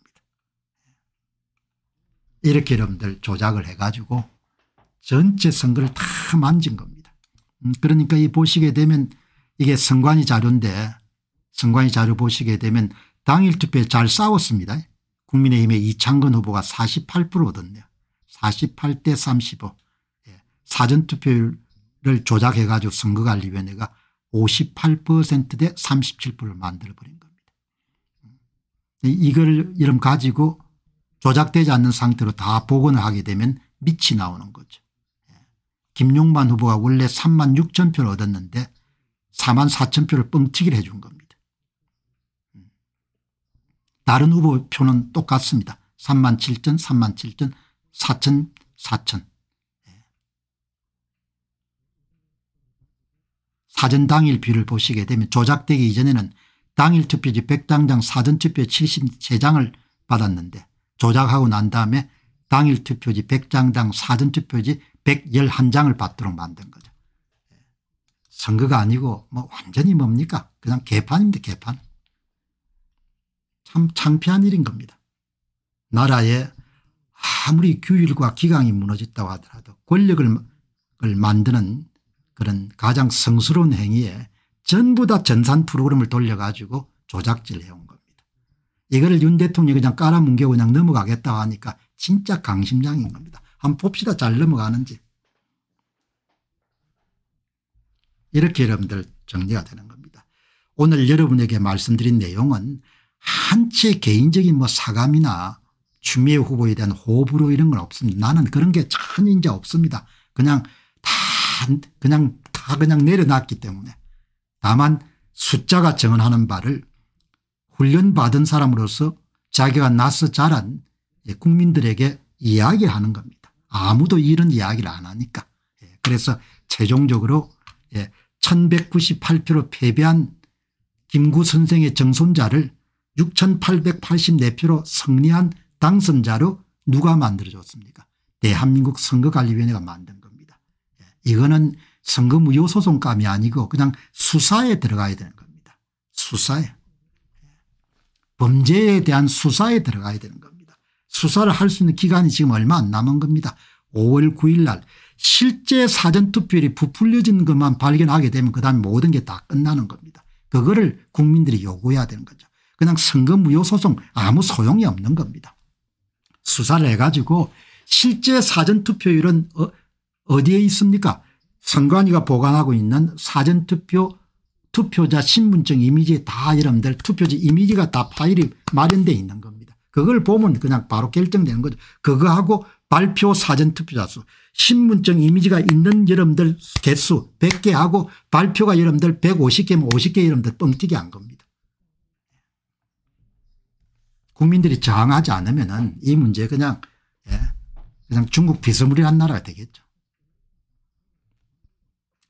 예. 이렇게 여러분들 조작을 해가지고 전체 선거를 다 만진 겁니다. 음, 그러니까 이 보시게 되면 이게 선관위 자료인데 선관위 자료 보시게 되면 당일 투표에 잘 싸웠습니다. 국민의힘의 이창근 후보가 48% 얻었네요. 48대 35. 사전투표율 를 조작해가지고 선거관리위원회가 58%대 37%를 만들어버린 겁니다. 음. 이걸 이름 가지고 조작되지 않는 상태로 다 복원을 하게 되면 밑이 나오는 거죠. 예. 김용만 후보가 원래 3만 6천 표를 얻었는데 4만 4천 표를 뻥튀기를 해준 겁니다. 음. 다른 후보 표는 똑같습니다. 3만 7천, 3만 7천, 4천, 4천. 사전 당일비를 보시게 되면 조작되기 이전에는 당일 투표지 100장당 사전 투표 73장을 받았는데 조작하고 난 다음에 당일 투표지 100장당 사전 투표지 111장을 받도록 만든 거죠. 선거가 아니고 뭐 완전히 뭡니까 그냥 개판입니다 개판. 참 창피한 일인 겁니다. 나라에 아무리 규율과 기강이 무너졌다고 하더라도 권력을 만드는 그런 가장 성스러운 행위에 전부 다 전산 프로그램을 돌려가지고 조작질 해온 겁니다. 이거를 윤 대통령이 그냥 깔아뭉개고 그냥 넘어가겠다 하니까 진짜 강심장인 겁니다. 한번 봅시다 잘 넘어가는지. 이렇게 여러분들 정리가 되는 겁니다. 오늘 여러분에게 말씀드린 내용은 한치 개인적인 뭐 사감이나 추미애 후보에 대한 호불호 이런 건 없습니다. 나는 그런 게 전혀 이제 없습니다. 그냥 그냥 다 그냥 내려놨기 때문에 다만 숫자가 정언하는 바를 훈련받은 사람으로서 자기가 나서 자란 국민들에게 이야기하는 겁니다. 아무도 이런 이야기를 안 하니까. 예, 그래서 최종적으로 1198표로 예, 패배한 김구 선생의 정손자를 6884표로 승리한 당선자로 누가 만들어줬습니까 대한민국 선거관리위원회가 만니다 이거는 선거 무효 소송감이 아니고 그냥 수사에 들어가야 되는 겁니다. 수사에. 범죄에 대한 수사에 들어가야 되는 겁니다. 수사를 할 수 있는 기간이 지금 얼마 안 남은 겁니다. 5월 9일 날 실제 사전투표율이 부풀려진 것만 발견하게 되면 그다음 에 모든 게 다 끝나는 겁니다. 그거를 국민들이 요구해야 되는 거죠. 그냥 선거 무효 소송 아무 소용이 없는 겁니다. 수사를 해가지고 실제 사전투표율은 어, 어디에 있습니까 선관위가 보관하고 있는 사전투표 투표자 신분증 이미지 다 여러분들 투표지 이미지가 다 파일이 마련돼 있는 겁니다. 그걸 보면 그냥 바로 결정되는 거죠. 그거하고 발표 사전투표자 수 신분증 이미지가 있는 여러분들 개수 100개하고 발표가 여러분들 150개면 50개 뭐 여러분들 뻥튀기 한 겁니다. 국민들이 저항하지 않으면 이 문제 그냥 예, 그냥 중국 비스무리한 나라가 되겠죠.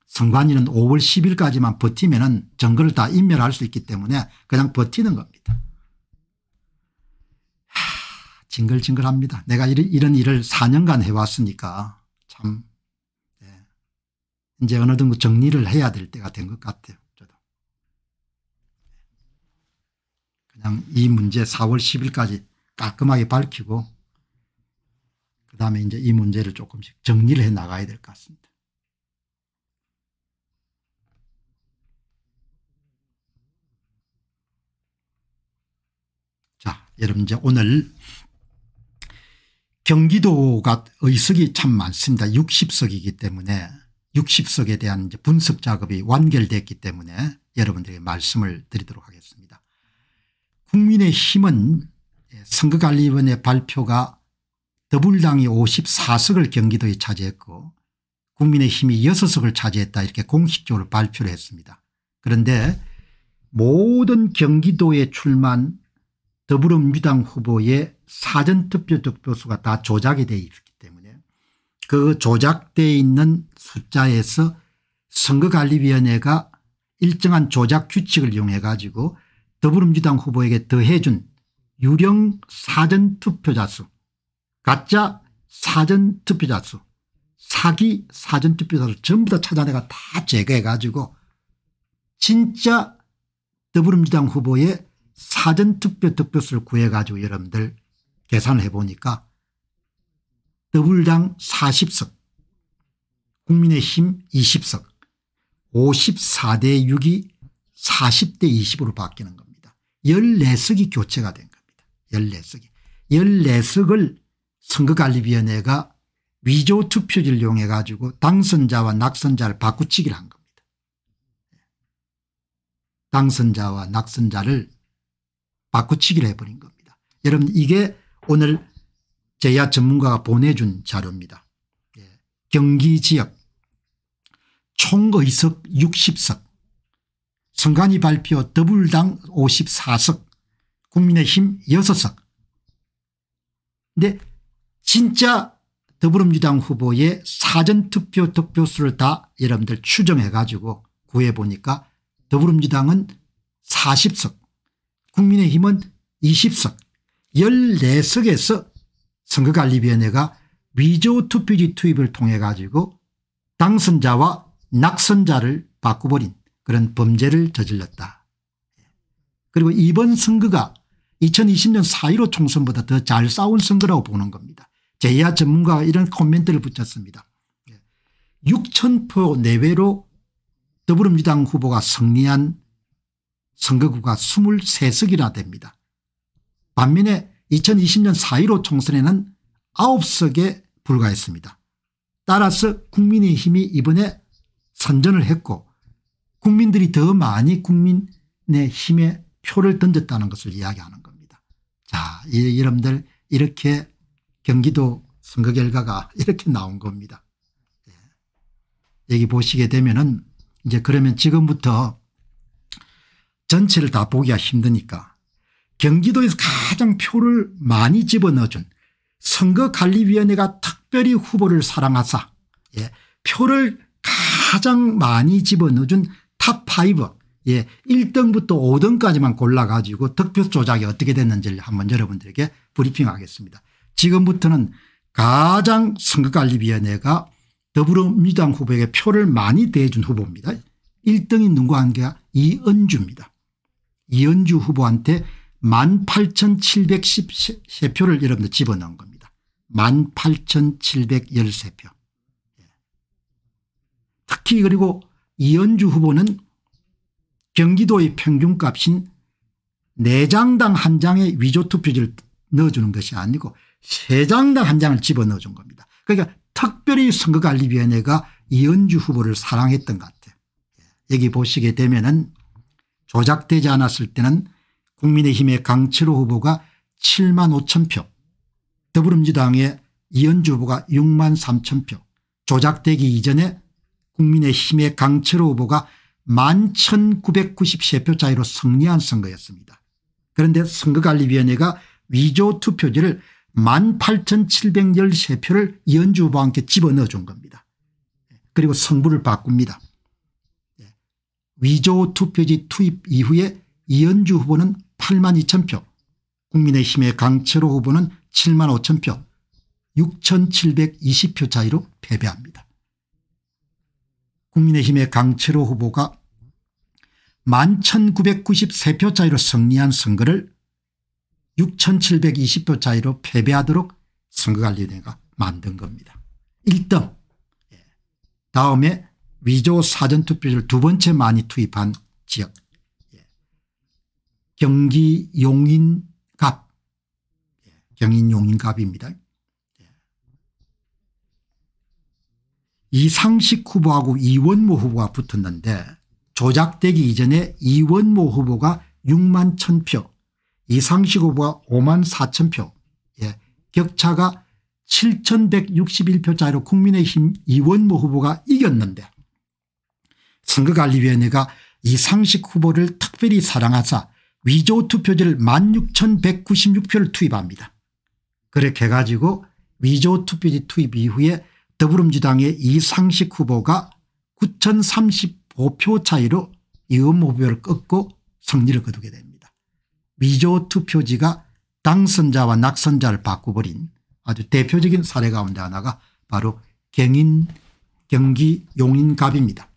선관위는 5월 10일까지만 버티면 은 정거를 다 인멸할 수 있기 때문에 그냥 버티는 겁니다. 하, 징글징글합니다. 내가 이런, 이런 일을 4년간 해왔으니까 참 네. 이제 어느 정도 정리를 해야 될 때가 된 것 같아요. 저도. 그냥 이 문제 4월 10일까지 깔끔하게 밝히고 그다음에 이제 이 문제를 조금씩 정리를 해 나가야 될 것 같습니다. 여러분 이제 오늘 경기도가 의석이 참 많습니다. 60석이기 때문에 60석에 대한 분석 작업이 완결됐기 때문에 여러분들에게 말씀을 드리도록 하겠습니다. 국민의힘은 예, 선거관리위원회 발표가 더불당이 54석을 경기도에 차지했고 국민의힘이 6석을 차지했다 이렇게 공식적으로 발표를 했습니다. 그런데 모든 경기도에 출마한 더불어민주당 후보의 사전투표 득표수가 다 조작이 되어 있기 때문에 그 조작되어 있는 숫자에서 선거관리위원회가 일정한 조작 규칙을 이용해 가지고 더불어민주당 후보에게 더해준 유령 사전투표자 수 가짜 사전투표자 수 사기 사전투표자 를 전부 다 찾아내가 다 제거해 가지고 진짜 더불어민주당 후보의 사전투표 득표수를 구해가지고 여러분들 계산해 보니까 더불당 40석 국민의힘 20석 54대 6이 40대 20으로 바뀌는 겁니다. 14석이 교체가 된 겁니다. 14석이. 14석을 선거관리위원회가 위조 투표지를 이용해 가지고 당선자와 낙선자를 바꾸치기를 한 겁니다. 당선자와 낙선자를 바꾸치기를 해버린 겁니다. 여러분 이게 오늘 제야 전문가가 보내준 자료입니다. 예. 경기 지역 총의석 60석 선관위 발표 더블당 54석 국민의힘 6석 근데 진짜 더불어민주당 후보의 사전투표 득표수를 다 여러분들 추정해 가지고 구해보니까 더불어민주당은 40석 국민의힘은 20석 14석에서 선거관리위원회가 위조 투표지 투입을 통해 가지고 당선자와 낙선자를 바꿔버린 그런 범죄를 저질렀다. 그리고 이번 선거가 2020년 4.15 총선보다 더 잘 싸운 선거라고 보는 겁니다. 제야 전문가가 이런 코멘트를 붙였습니다. 6천표 내외로 더불어민주당 후보가 승리한 선거구가 23석이나 됩니다. 반면에 2020년 4.15 총선에는 9석에 불과했습니다. 따라서 국민의힘이 이번에 선전을 했고 국민들이 더 많이 국민의힘에 표를 던졌다는 것을 이야기하는 겁니다. 자 여러분들 이렇게 경기도 선거 결과가 이렇게 나온 겁니다. 예. 여기 보시게 되면은 이제 그러면 지금부터 전체를 다 보기가 힘드니까 경기도에서 가장 표를 많이 집어넣어준 선거관리위원회가 특별히 후보를 사랑하사 예, 표를 가장 많이 집어넣어준 탑5 예, 1등부터 5등까지만 골라가지고 득표 조작이 어떻게 됐는지를 한번 여러분들에게 브리핑하겠습니다. 지금부터는 가장 선거관리위원회가 더불어민주당 후보에게 표를 많이 대준 후보입니다. 1등이 누구한가 이은주입니다. 이은주 후보한테 18,713표를 여러분들 집어넣은 겁니다. 18,713표. 예. 특히 그리고 이은주 후보는 경기도의 평균값인 4장당 1장의 위조투표지를 넣어주는 것이 아니고 3장당 1장을 집어넣어준 겁니다. 그러니까 특별히 선거관리위원회가 이은주 후보를 사랑했던 것 같아요. 예. 여기 보시게 되면은 조작되지 않았을 때는 국민의힘의 강철호 후보가 7만 5천 표 더불어민주당의 이현주 후보가 6만 3천 표 조작되기 이전에 국민의힘의 강철호 후보가 11,993표 차이로 승리한 선거였습니다. 그런데 선거관리위원회가 위조 투표지를 18,713표를 이현주 후보와 함께 집어넣어 준 겁니다. 그리고 성부를 바꿉니다. 위조 투표지 투입 이후에 이현주 후보는 8만 2천 표 국민의힘의 강철호 후보는 7만 5천 표 6,720표 차이로 패배합니다. 국민의힘의 강철호 후보가 11,993표 차이로 승리한 선거를 6,720표 차이로 패배하도록 선거관리위원회가 만든 겁니다. 1등 예, 다음에 위조 사전투표지를 두 번째 많이 투입한 지역 예. 경기 용인갑 예. 경인 용인갑입니다. 예. 이상식 후보하고 이원모 후보가 붙었는데 조작되기 이전에 이원모 후보가 6만 1000표 이상식 후보가 5만 4000표 예. 격차가 7161표 차이로 국민의힘 이원모 후보가 이겼는데 선거관리위원회가 이상식 후보를 특별히 사랑하자 위조 투표지를 16,196표를 투입합니다. 그렇게 해가지고 위조 투표지 투입 이후에 더불어민주당의 이상식 후보가 9,035표 차이로 이음 후보를 꺾고 승리를 거두게 됩니다. 위조 투표지가 당선자와 낙선자를 바꿔버린 아주 대표적인 사례 가운데 하나가 바로 경인 경기 용인갑입니다.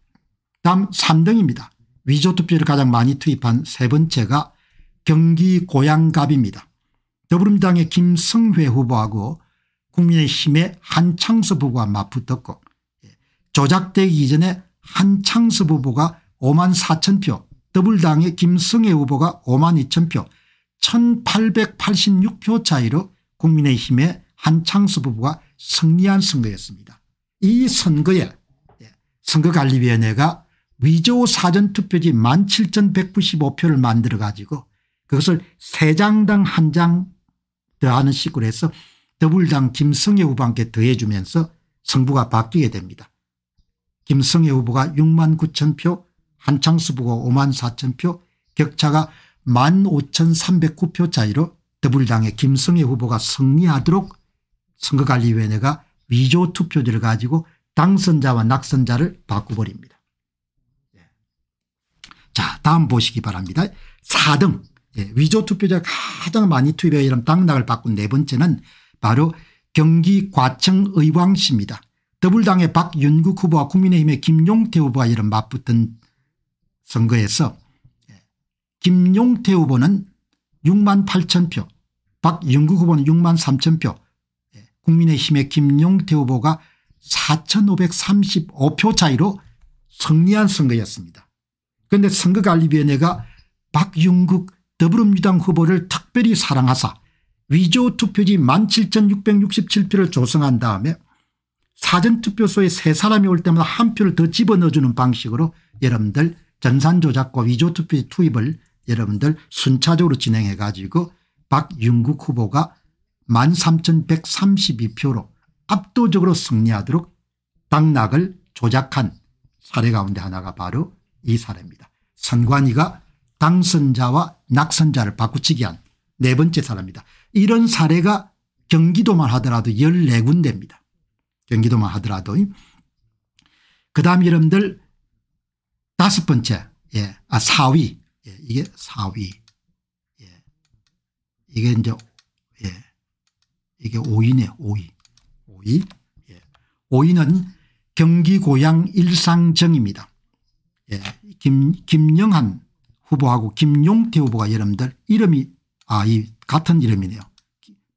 다음 3등입니다. 위조 투표를 가장 많이 투입한 세 번째가 경기 고양갑입니다. 더불어민당의 김성회 후보하고 국민의힘의 한창섭 후보가 맞붙었고 예, 조작되기 이전에 한창섭 후보가 5만 4천 표 더불당의 김성애 후보가 5만 2천 표 1886표 차이로 국민의힘의 한창섭 후보가 승리한 선거였습니다. 이 선거에 예, 선거관리위원회가 위조 사전투표지 17,195표를 만들어 가지고 그것을 3장당한 장 더하는 식으로 해서 더불당 김성애 후보한테 더해 주면서 성부가 바뀌게 됩니다. 김성애 후보가 6만 9천 표 한창수 후보가 5만 4천 표 격차가 1만 5,309표 차이로 더불당의 김성애 후보가 승리하도록 선거관리위원회가 위조 투표지를 가지고 당선자와 낙선자를 바꿔버립니다. 자 다음 보시기 바랍니다. 4등 예, 위조 투표자 가장 많이 투표에 이름 당락을 바꾼 네 번째는 바로 경기과천의왕 씨입니다. 더불당의 박윤국 후보와 국민의힘의 김용태 후보와 이름 맞붙은 선거에서 예, 김용태 후보는 6만 8천 표 박윤국 후보는 6만 3천 표 예, 국민의힘의 김용태 후보가 4535표 차이로 승리한 선거였습니다. 그런데 선거관리위원회가 박윤국 더불어민주당 후보를 특별히 사랑하사 위조 투표지 17,667표를 조성한 다음에 사전투표소에 세 사람이 올 때마다 한 표를 더 집어넣어주는 방식으로 여러분들 전산조작과 위조투표지 투입을 여러분들 순차적으로 진행해 가지고 박윤국 후보가 13,132표로 압도적으로 승리하도록 당락을 조작한 사례 가운데 하나가 바로 이 사례입니다. 선관위가 당선자와 낙선자를 바꾸치기 한 네 번째 사례입니다. 이런 사례가 경기도만 하더라도 14군데입니다. 경기도만 하더라도. 그 다음 이름들 다섯 번째 예. 아 4위 예. 이게 4위 예. 이게 이제 예. 이게 5위네 5위 5위 예. 5위는 경기 고양 일상정입니다. 예. 김, 김영한 후보하고 김용태 후보가 여러분들 이름이 아이 같은 이름이네요.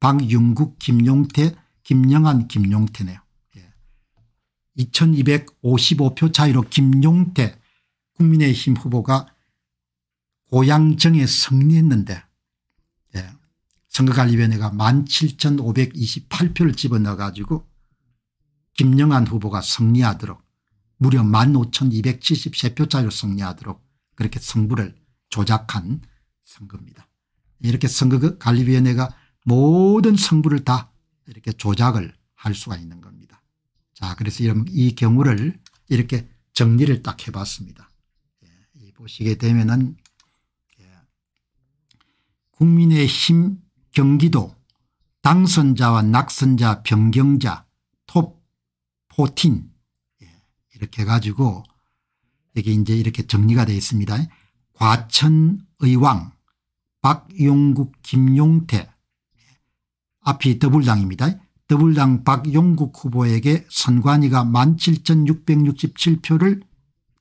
박윤국 김용태 김영한 김용태네요. 예. 2255표 차이로 김용태 국민의힘 후보가 고양정에 승리했는데 예. 선거관리위원회가 17,528표를 집어넣어 가지고 김영한 후보가 승리하도록 무려 15,273표 차로 승리하도록 그렇게 승부를 조작한 선거입니다. 이렇게 선거 그 관리위원회가 모든 선거를 다 이렇게 조작을 할 수가 있는 겁니다. 자 그래서 이런 이 경우를 이렇게 정리를 딱 해봤습니다. 예, 보시게 되면은 예, 국민의힘 경기도 당선자와 낙선자 변경자 톱14 이렇게 해가지고 여기 이제 이렇게 정리가 되어 있습니다. 과천의왕 박용국 김용태 앞이 더불당입니다. 더불당 박용국 후보에게 선관위가 17,667표를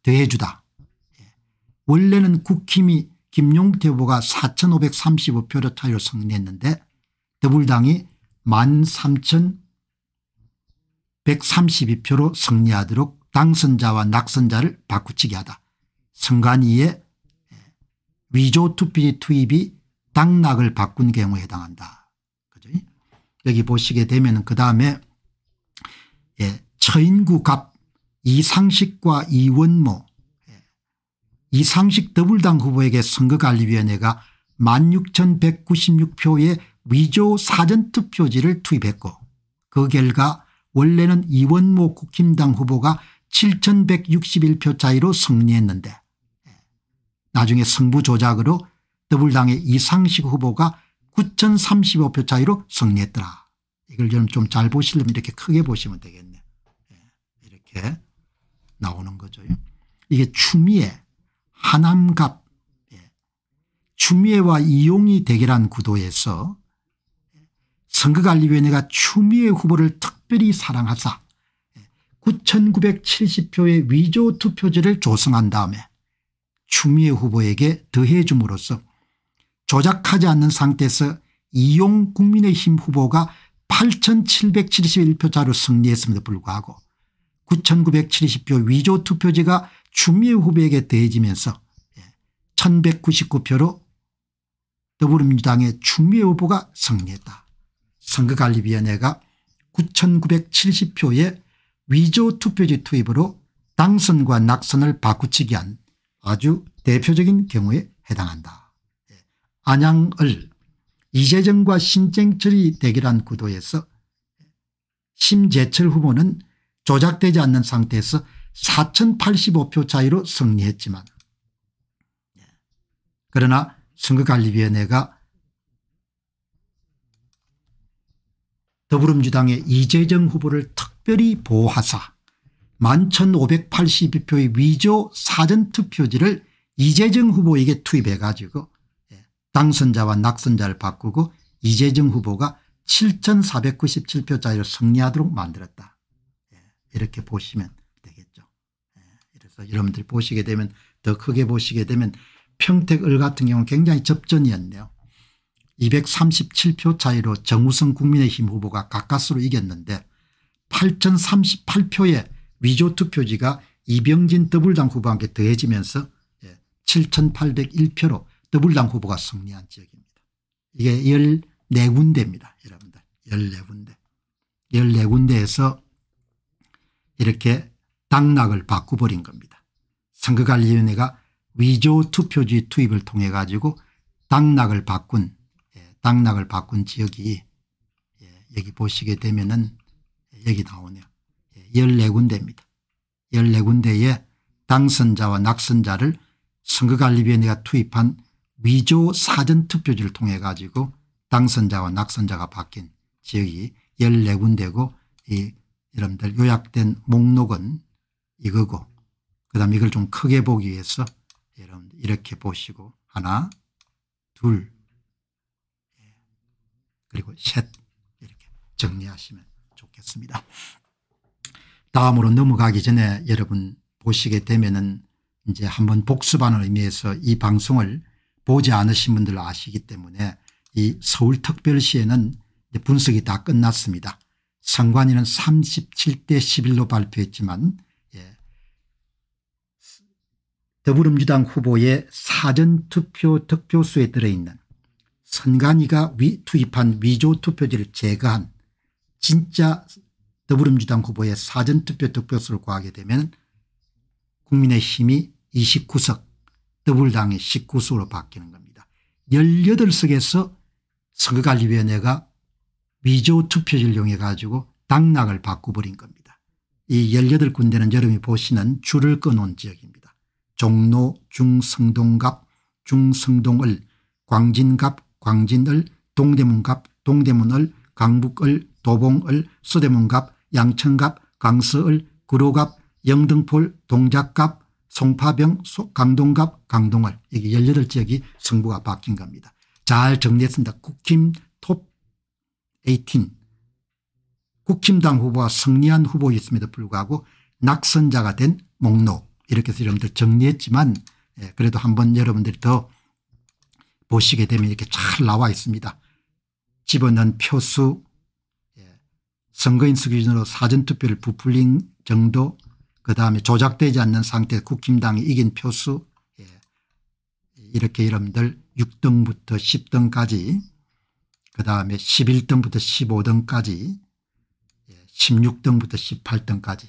더해주다. 원래는 국힘이 김용태 후보가 4,535표로 타율 승리했는데 더불당이 13,132표로 승리하도록 당선자와 낙선자를 바꾸치게 하다. 선관위의 예, 위조 투표 투입이 당락을 바꾼 경우에 해당한다. 그죠? 여기 보시게 되면 그 다음에 예, 처인구 갑 이상식과 이원모 예, 이상식 더불당 후보에게 선거관리위원회가 16,196표의 위조 사전투표지를 투입했고 그 결과 원래는 이원모 국힘당 후보가 7,161표 차이로 승리했는데 예, 나중에 승부 조작으로 더불당의 이상식 후보가 9,035표 차이로 승리했더라. 이걸 좀 잘 보시려면 이렇게 크게 보시면 되겠네. 요 예, 이렇게 나오는 거죠. 이게 추미애, 하남갑, 예, 추미애와 이용이 대결한 구도에서 선거관리위원회가 추미애 후보를 특별히 사랑하사 9,970표의 위조 투표지를 조성한 다음에 추미애 후보에게 더해줌으로써 조작하지 않는 상태에서 이용 국민의힘 후보가 8 7 7 1표자로 승리했음에도 불구하고 9,970표 위조 투표지가 추미애 후보에게 더해지면서 1199표로 예, 더불어민주당의 추미애 후보가 승리했다. 선거관리위원회가 9,970표의 위조 투표지 투입으로 당선과 낙선을 바꾸치게 한 아주 대표적인 경우에 해당한다. 예. 안양을 이재정과 심쟁철이 대결한 구도에서 심재철 후보는 조작되지 않는 상태에서 4085표 차이로 승리했지만 예. 그러나 선거관리위원회가 더불어민주당의 이재정 후보를 턱 특별히 보호하사 11,582표의 위조 사전투표지를 이재정 후보에게 투입해 가지고 예, 당선자와 낙선자를 바꾸고 이재정 후보가 7,497표짜리로 승리하도록 만들었다. 예, 이렇게 보시면 되겠죠. 그래서 예, 여러분들이 보시게 되면 더 크게 보시게 되면 평택을 같은 경우는 굉장히 접전이었네요. 237표 차이로 정우성 국민의힘 후보가 가까스로 이겼는데 8,038표의 위조 투표지가 이병진 더블당 후보한테 더해지면서 7,801표로 예, 더블당 후보가 승리한 지역입니다. 이게 14군데입니다. 여러분들 14군데. 14군데에서 이렇게 당락을 바꾸버린 겁니다. 선거관리위원회가 위조 투표지 투입을 통해 가지고 당락을 바꾼 예, 당락을 바꾼 지역이 예, 여기 보시게 되면은 여기 나오네요. 14군데입니다. 예, 14군데에 당선자와 낙선자를 선거관리위원회가 투입한 위조 사전투표지를 통해 가지고 당선자와 낙선자가 바뀐 지역이 14군데고 이 여러분들 요약된 목록은 이거고 그다음 이걸 좀 크게 보기 위해서 여러분 이렇게 보시고 하나 둘 예, 그리고 셋 이렇게 정리하시면 좋겠습니다. 다음으로 넘어가기 전에 여러분 보시게 되면은 이제 한번 복습하는 의미에서 이 방송을 보지 않으신 분들 아시기 때문에 이 서울특별시에는 분석이 다 끝났습니다. 선관위는 37대 11로 발표했지만 예. 더불어민주당 후보의 사전투표 득표수에 들어있는 선관위가 위, 투입한 위조투표지를 제거한 진짜 더불어민주당 후보의 사전투표 득표수를 구하게 되면 국민의힘이 29석 더불당의 19석으로 바뀌는 겁니다. 18석에서 선거관리위원회가 위조투표지를 이용해 가지고 당락을 바꿔버린 겁니다. 이 18군데는 여러분이 보시는 줄을 끊은 지역입니다. 종로, 중성동갑, 중성동을, 광진갑, 광진을, 동대문갑, 동대문을, 강북을, 도봉을 서대문갑 양천갑 강서을 구로갑 영등폴 동작갑 송파병 강동갑 강동을 이게 18지역이 승부가 바뀐 겁니다. 잘 정리했습니다. 국힘 톱18 국힘당 후보와 승리한 후보였음에도 불구하고 낙선자가 된 목록 이렇게 해서 여러분들 정리했지만 예, 그래도 한번 여러분들이 더 보시게 되면 이렇게 잘 나와 있습니다. 집어넣은 표수 선거인수 기준으로 사전투표를 부풀린 정도 그다음에 조작되지 않는 상태 국힘당이 이긴 표수 예. 이렇게 여러분들 6등부터 10등까지 그다음에 11등부터 15등까지 예. 16등부터 18등까지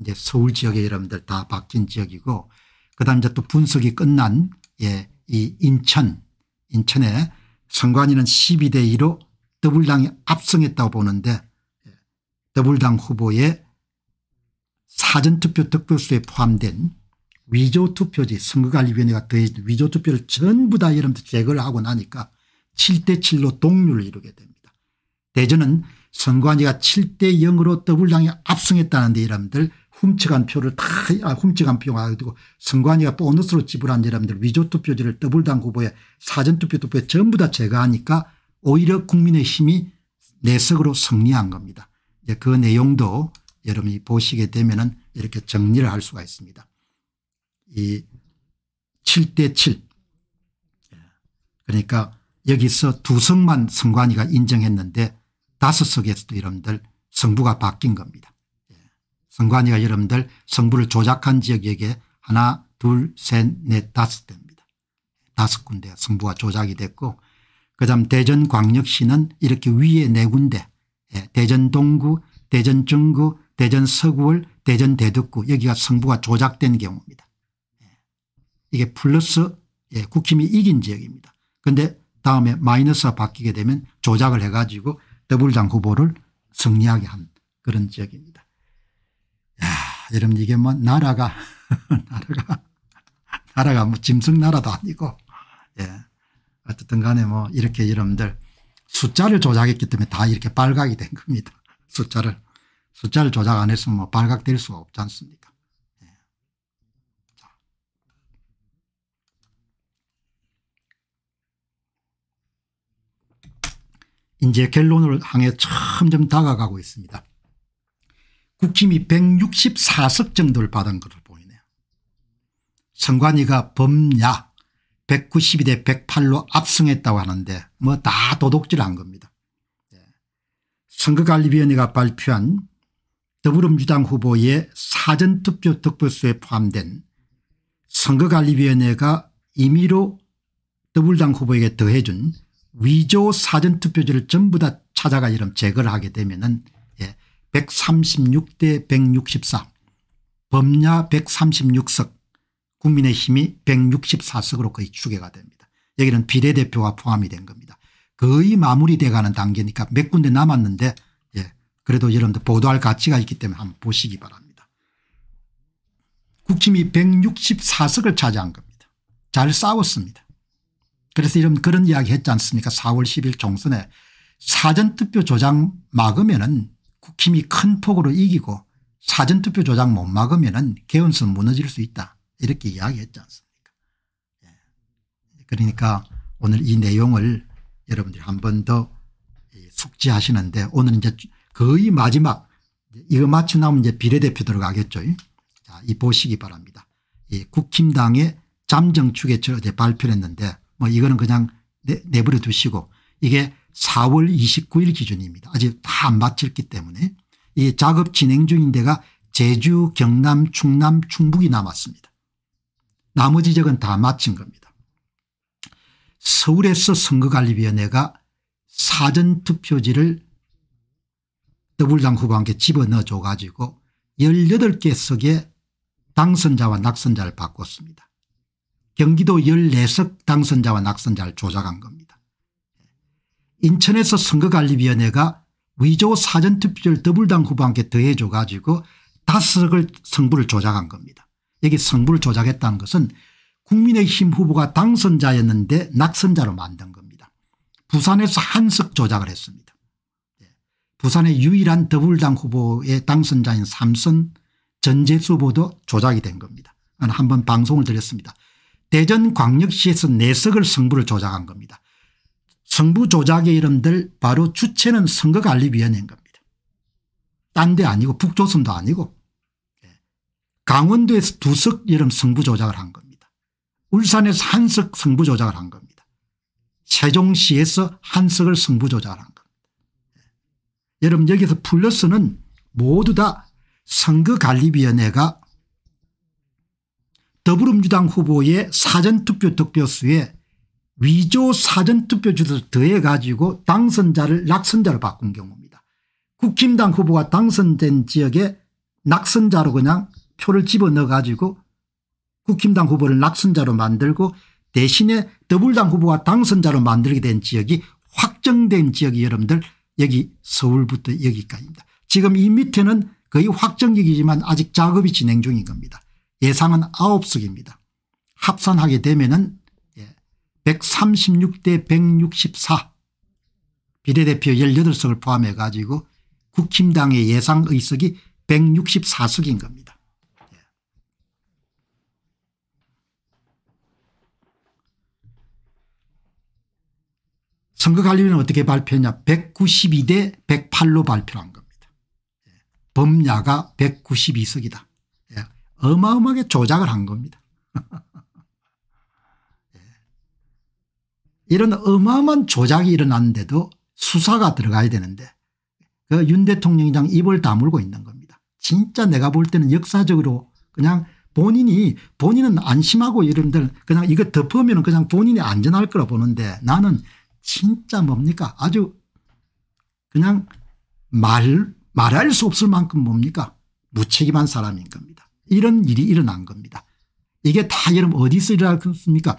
이제 서울 지역에 여러분들 다 바뀐 지역이고 그다음 이제 또 분석이 끝난 예, 이 인천 인천에 선관위는 12대 2로 더블당이 압승했다고 보는데 더불당 후보의 사전투표 득표수에 포함된 위조투표지 선거관리위원회가 더해진 위조투표를 전부 다 여러분들 제거를 하고 나니까 7대7로 동률을 이루게 됩니다. 대전은 선관위가 7대0으로 더블당이 압승했다는데 여러분들 훔쳐간 표를 다 아, 훔쳐간 표가 아니고 선관위가 보너스로 지불한 여러분들 위조투표지를 더블당 후보의 사전투표 투표에 전부 다 제거하니까 오히려 국민의힘이 내석으로 승리한 겁니다. 그 내용도 여러분이 보시게 되면은 이렇게 정리를 할 수가 있습니다. 이 7대 7. 그러니까 여기서 두 석만 선관위가 인정했는데 다섯 석에서도 여러분들 성부가 바뀐 겁니다. 선관위가 예. 여러분들 성부를 조작한 지역에게 하나 둘 셋 넷 다섯 됩니다. 다섯 군데 성부가 조작이 됐고 그다음 대전광역시는 이렇게 위에 네 군데 대전 동구 대전 중구 대전 서구월 대전 대덕구 여기가 성부가 조작된 경우입니다. 예. 이게 플러스 예, 국힘이 이긴 지역입니다. 그런데 다음에 마이너스가 바뀌게 되면 조작을 해가지고 더불당 후보를 승리하게 한 그런 지역입니다. 야, 여러분 이게 뭐 나라가 나라가 나라가 뭐 짐승 나라도 아니고 예. 어쨌든 간에 뭐 이렇게 여러분들 숫자를 조작했기 때문에 다 이렇게 발각이 된 겁니다. 숫자를 숫자를 조작 안 했으면 뭐 발각될 수가 없지 않습니까? 예. 이제 결론을 향해 점점 다가가고 있습니다. 국힘이 164석 정도를 받은 것을 보이네요. 선관위가 범야 192대 108로 압승했다고 하는데 뭐 다 도둑질한 겁니다. 예. 선거관리위원회가 발표한 더불어민주당 후보의 사전투표 득표수에 포함된 선거관리위원회가 임의로 더불당 후보에게 더해준 위조 사전투표지를 전부 다 찾아가 이름 제거를 하게 되면 은 136 대 164 범야 136석 국민의힘이 164석으로 거의 추계가 됩니다. 여기는 비례대표가 포함이 된 겁니다. 거의 마무리돼가는 단계니까 몇 군데 남았는데 예, 그래도 여러분들 보도할 가치가 있기 때문에 한번 보시기 바랍니다. 국힘이 164석을 차지한 겁니다. 잘 싸웠습니다. 그래서 이런 그런 이야기 했지 않습니까 4월 10일 총선에 사전투표 조작 막으면 은국힘이 큰 폭으로 이기고 사전투표 조작못 막으면 은 개헌선 무너질 수 있다. 이렇게 이야기했지 않습니까? 예. 그러니까 오늘 이 내용을 여러분들이 한 번 더 숙지하시는데 오늘 이제 거의 마지막 이거 마치 나면 이제 비례대표 들어가겠죠. 자, 이 보시기 바랍니다. 이 국힘당의 잠정추계처 어제 발표를 했는데 뭐 이거는 그냥 내, 내버려 두시고 이게 4월 29일 기준입니다. 아직 다안 마쳤기 때문에 이 작업 진행 중인 데가 제주 경남 충남 충북이 남았습니다. 나머지 적은 다 마친 겁니다. 서울에서 선거관리위원회가 사전투표지를 더불당 후보한테 집어넣어줘 가지고 18개 석에 당선자와 낙선자를 바꿨습니다. 경기도 14석 당선자와 낙선자를 조작한 겁니다. 인천에서 선거관리위원회가 위조 사전투표를 더불당 후보한테 더해줘 가지고 다 석을 성부를 조작한 겁니다. 여기 승부를 조작했다는 것은 국민의힘 후보가 당선자였는데 낙선자로 만든 겁니다. 부산에서 한석 조작을 했습니다. 예. 부산의 유일한 더불당 후보의 당선자인 삼선 전재수 후보도 조작이 된 겁니다. 아, 한번 방송을 드렸습니다. 대전 광역시에서 내석을 승부를 조작한 겁니다. 승부 조작의 이름들 바로 주체는 선거관리위원회인 겁니다. 딴 데 아니고 북조선도 아니고 강원도에서 두석 여름 승부 조작을 한 겁니다. 울산에서 한 석 승부 조작을 한 겁니다. 세종시에서 한석을 승부 조작을 한 겁니다. 예. 여러분 여기서 플러스는 모두 다 선거관리위원회가 더불어민주당 후보의 사전투표 득표수에 위조 사전투표지를 주 더해 가지고 당선자를 낙선자로 바꾼 경우입니다. 국힘당 후보가 당선된 지역에 낙선자로 그냥 표를 집어넣어 가지고 국힘당 후보를 낙선자로 만들고 대신에 더불당 후보가 당선자로 만들게 된 지역이 확정된 지역이 여러분들 여기 서울부터 여기까지입니다. 지금 이 밑에는 거의 확정적이지만 아직 작업이 진행 중인 겁니다. 예상은 9석입니다. 합산하게 되면 은 136대 164 비례대표 18석을 포함해 가지고 국힘당의 예상 의석이 164석인 겁니다. 선거관리위는 원회 어떻게 발표했냐 192대 108로 발표한 겁니다. 예. 범야가 192석이다. 예. 어마어마하게 조작을 한 겁니다. 예. 이런 어마어마한 조작이 일어났는데도 수사가 들어가야 되는데 그윤 대통령이랑 입을 다물고 있는 겁니다. 진짜 내가 볼 때는 역사적으로 그냥 본인이 본인은 안심하고 이런들 그냥 이거 덮으면 그냥 본인이 안전할 거라 보는데 나는 진짜 뭡니까 아주 그냥 말 말할 수 없을 만큼 뭡니까 무책임한 사람인 겁니다. 이런 일이 일어난 겁니다. 이게 다 여러분 어디서 일어났습니까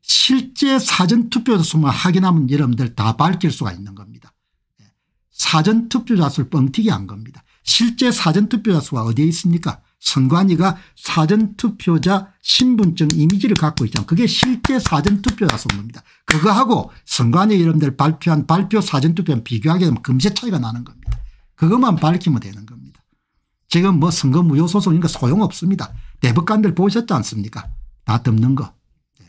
실제 사전투표자 수만 확인하면 여러분들 다 밝힐 수가 있는 겁니다. 예. 사전투표자 수를 뻥튀기 한 겁니다. 실제 사전투표자 수가 어디에 있습니까 선관위가 사전투표자 신분증 이미지를 갖고 있잖아 그게 실제 사전투표자 선거입니다. 그거하고 선관위 여러분들 발표한 발표 사전투표는 비교하게 되면 금세 차이가 나는 겁니다. 그것만 밝히면 되는 겁니다. 지금 뭐 선거 무효 소송이니까 소용없습니다. 대법관들 보셨지 않습니까? 다 덮는 거. 네.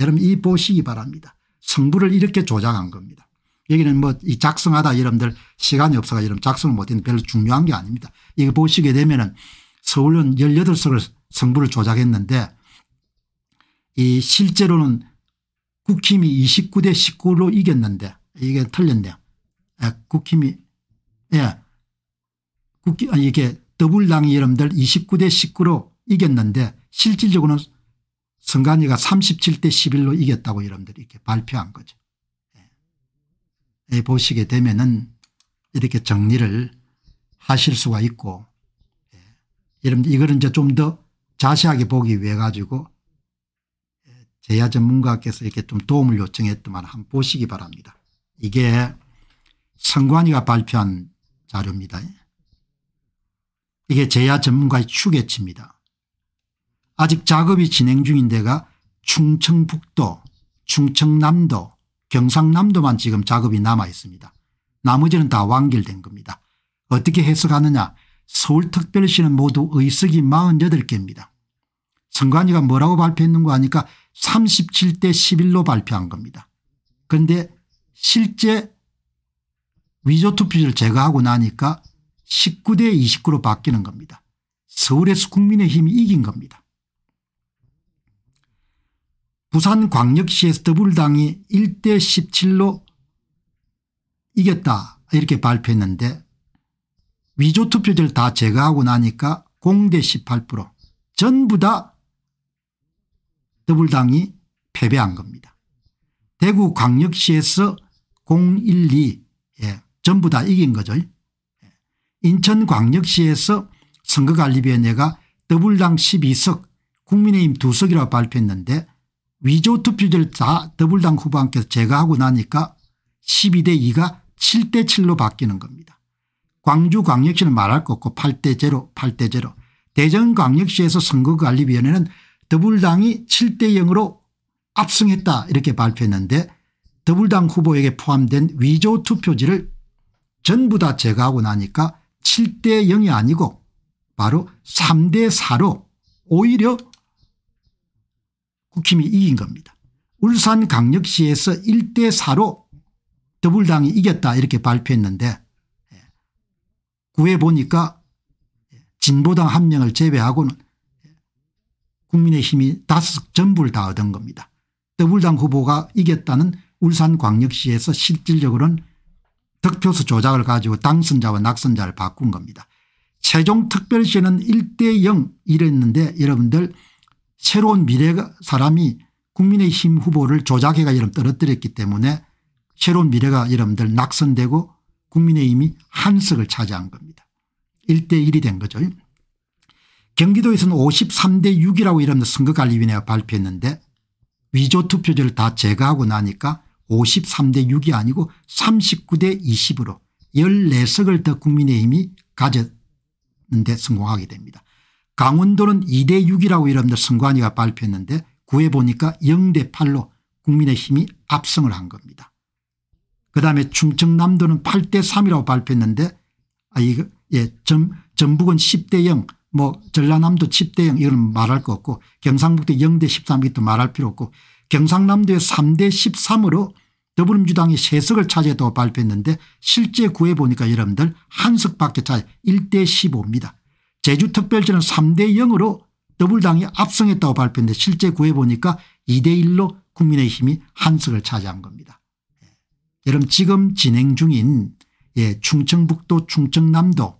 여러분 이 보시기 바랍니다. 성부를 이렇게 조작한 겁니다. 여기는 뭐 이 작성하다 여러분들 시간이 없어서 여러분 작성을 못했는데 별로 중요한 게 아닙니다. 이거 보시게 되면은 서울은 18석을 성부를 조작했는데 이 실제로는 국힘이 29대 19로 이겼는데 이게 틀렸네요. 아, 국힘이 예. 국기, 아니, 이게 더블당이 여러분들 29대 19로 이겼는데 실질적으로는 선관위가 37대 11로 이겼다고 여러분들 이렇게 발표한 거죠. 예. 예. 보시게 되면은 이렇게 정리를 하실 수가 있고 여러분 이거는 이제 좀 더 자세하게 보기 위해 가지고 예, 제야 전문가께서 이렇게 좀 도움을 요청했더만 한번 보시기 바랍니다. 이게 선관위가 발표한 자료입니다. 이게 제야 전문가의 추계치입니다. 아직 작업이 진행 중인 데가 충청북도 충청남도 경상남도만 지금 작업이 남아 있습니다. 나머지는 다 완결된 겁니다. 어떻게 해석하느냐 서울특별시는 모두 의석이 48개입니다. 선관위가 뭐라고 발표했는 거 아니까 37대 11로 발표한 겁니다. 그런데 실제 위조투표를 제거하고 나니까 19대 29로 바뀌는 겁니다. 서울에서 국민의힘이 이긴 겁니다. 부산광역시에서 더불당이 1대 17로 이겼다 이렇게 발표했는데 위조 투표지를 다 제거하고 나니까 공대 18% 전부 다 더불당이 패배한 겁니다. 대구 광역시에서 012 예, 전부 다 이긴 거죠. 예. 인천광역시에서 선거관리위원회가 더불당 12석 국민의힘 2석이라고 발표했는데 위조 투표지를 다 더불당 후보한께 제거하고 나니까 12대 2가 7대 7로 바뀌는 겁니다. 광주광역시는 말할 것 없고 8대 제로 8대 제로 대전광역시에서 선거관리위원회는 더불당이 7대 0으로 압승했다 이렇게 발표했는데 더불당 후보에게 포함된 위조 투표지를 전부 다 제거하고 나니까 7대 0이 아니고 바로 3대 4로 오히려 국힘이 이긴 겁니다. 울산광역시에서 1대 4로 더불당이 이겼다 이렇게 발표했는데 구해 보니까 진보당 한 명을 제외하고는 국민의힘이 다섯 전부를 다 얻은 겁니다. 더불당 후보가 이겼다는 울산광역시에서 실질적으로는 득표수 조작을 가지고 당선자와 낙선자를 바꾼 겁니다. 최종 특별시는 1대0 이랬는데 여러분들 새로운 미래 사람이 국민의힘 후보를 조작해가 여러분 떨어뜨렸기 때문에 새로운 미래가 여러분들 낙선되고 국민의힘이 한석을 차지한 겁니다. 1대1이 된 거죠. 경기도에서는 53대 6이라고 이름의 선거관리위원회가 발표했는데 위조 투표제를 다 제거하고 나니까 53대 6이 아니고 39대 20으로 14석을 더 국민의힘이 가졌는데 성공하게 됩니다. 강원도는 2대 6이라고 이름의 선관위가 발표했는데 구해 보니까 0대 8로 국민의힘이 압승을 한 겁니다. 그다음에 충청남도는 8대 3이라고 발표했는데 아 이거 예, 점, 전북은 10대 0, 뭐 전라남도 10대 0 이거는 말할 거 없고 경상북도 0대 13 이것도 말할 필요 없고 경상남도의 3대 13으로 더불어민주당이 세석을 차지했다고 발표했는데 실제 구해 보니까 여러분들 한 석밖에 차지 1대 15입니다. 제주특별지는 3대 0으로 더불당이 압승했다고 발표했는데 실제 구해 보니까 2대 1로 국민의힘이 한 석을 차지한 겁니다. 여러분 지금 진행 중인 예, 충청북도 충청남도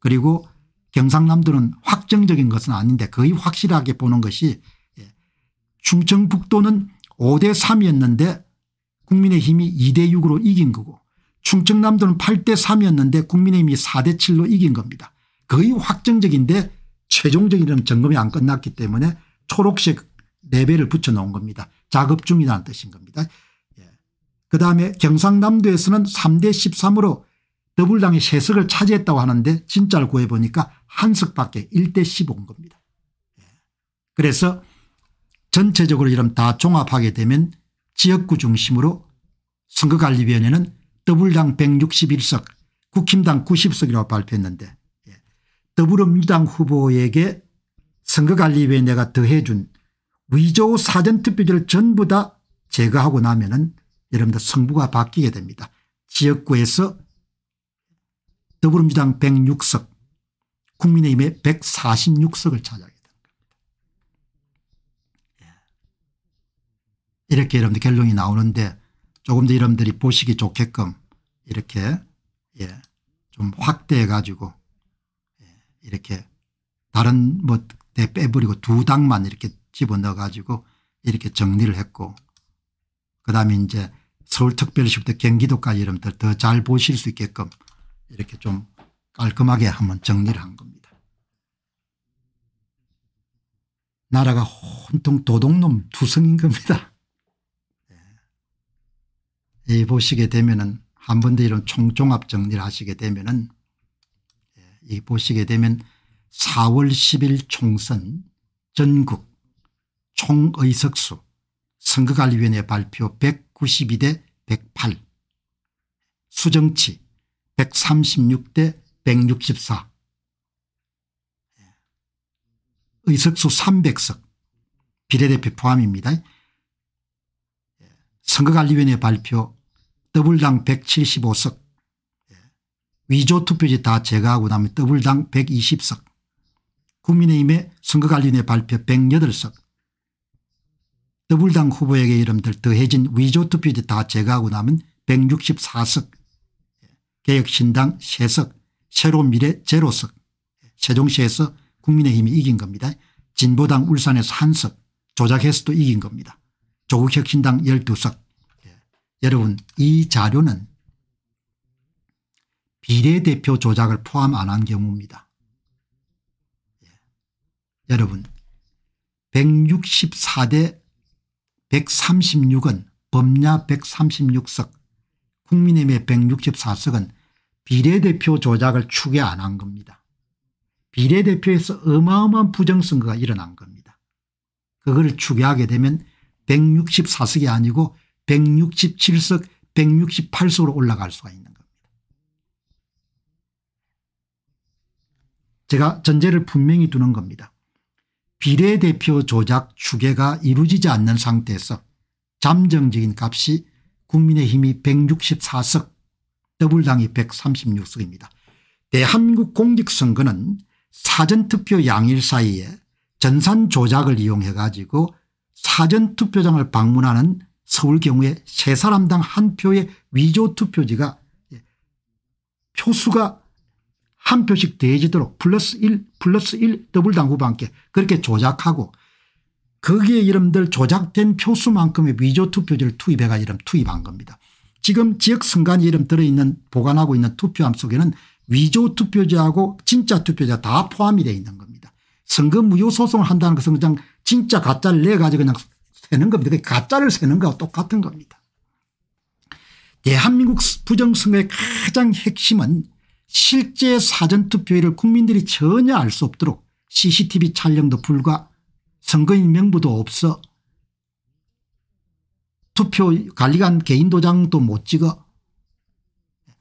그리고 경상남도는 확정적인 것은 아닌데 거의 확실하게 보는 것이 예, 충청북도는 5대 3이었는데 국민의힘이 2대 6으로 이긴 거고 충청남도는 8대 3이었는데 국민의힘이 4대 7로 이긴 겁니다. 거의 확정적인데 최종적인 점검이 안 끝났기 때문에 초록색 레벨을 네 붙여놓은 겁니다. 작업 중이라는 뜻인 겁니다. 그다음에 경상남도에서는 3대 13으로 더불당이 3석을 차지했다고 하는데 진짜를 구해보니까 한 석밖에 1대 15인 겁니다. 예. 그래서 전체적으로 이런 다 종합하게 되면 지역구 중심으로 선거관리위원회는 더불당 161석 국힘당 90석이라고 발표했는데 예. 더불어민주당 후보에게 선거관리위원회가 더해준 위조 사전투표지를 전부 다 제거하고 나면 은 여러분들 성부가 바뀌게 됩니다. 지역구에서 더불어민주당 106석 국민의힘의 146석을 차지하게 됩니다. 예. 이렇게 여러분들 결론이 나오는데 조금 더 여러분들이 보시기 좋게끔 이렇게 예, 좀 확대해 가지고 예, 이렇게 다른 뭐대 빼버리고 두 당만 이렇게 집어넣어 가지고 이렇게 정리를 했고 그다음에 이제 서울특별시부터 경기도까지 여러분 들 더 잘 보실 수 있게끔 이렇게 좀 깔끔하게 한번 정리를 한 겁니다. 나라가 온통 도둑놈 투성인 겁니다. 이 예. 예, 보시게 되면은 한 번 더 이런 총종합 정리를 하시게 되면은 예, 이 보시게 되면 4월 10일 총선 전국 총의석수 선거관리위원회 발표 100 9 2대108 수정치 136대 164 의석수 300석 비례대표 포함입니다. 선거관리위원회 발표 더블당 175석 위조투표지 다 제거하고 나면 더블당 120석 국민의힘의 선거관리위원회 발표 108석 더불당 후보에게 이름들 더해진 위조 투표지 다 제거하고 나면 164석 개혁신당 3석 새로미래 제로석 세종시에서 국민의힘이 이긴 겁니다. 진보당 울산에서 한석 조작해서 도 이긴 겁니다. 조국혁신당 12석 여러분 이 자료는 비례대표 조작을 포함 안 한 경우입니다. 여러분 164대 136은 법야 136석 국민의힘의 164석은 비례대표 조작을 추계 안 한 겁니다. 비례대표에서 어마어마한 부정선거가 일어난 겁니다. 그걸 추계하게 되면 164석이 아니고 167석 168석으로 올라갈 수가 있는 겁니다. 제가 전제를 분명히 두는 겁니다. 비례대표 조작 추계가 이루어지지 않는 상태에서 잠정적인 값이 국민의힘이 164석 더블당이 136석입니다. 대한민국 공직선거는 사전투표 양일 사이에 전산 조작을 이용해 가지고 사전투표장을 방문하는 서울 경우에 세 사람당 한 표의 위조투표지가 예, 표수가 한 표씩 돼지도록 플러스 1 플러스 1 더블당 후반께 그렇게 조작하고 거기에 이름들 조작된 표수만큼의 위조 투표지를 투입해가 지 이름 투입한 겁니다. 지금 지역 선관위 이름 들어있는 보관하고 있는 투표함 속에는 위조 투표지하고 진짜 투표자 다 포함이 되어 있는 겁니다. 선거 무효 소송을 한다는 것은 그 그냥 진짜 가짜를 내가지고 그냥 세는 겁니다. 가짜를 세는 거와 똑같은 겁니다. 대한민국 부정선거의 가장 핵심은 실제 사전투표일을 국민들이 전혀 알 수 없도록 cctv 촬영도 불과 선거인 명부도 없어 투표 관리관 개인 도장도 못 찍어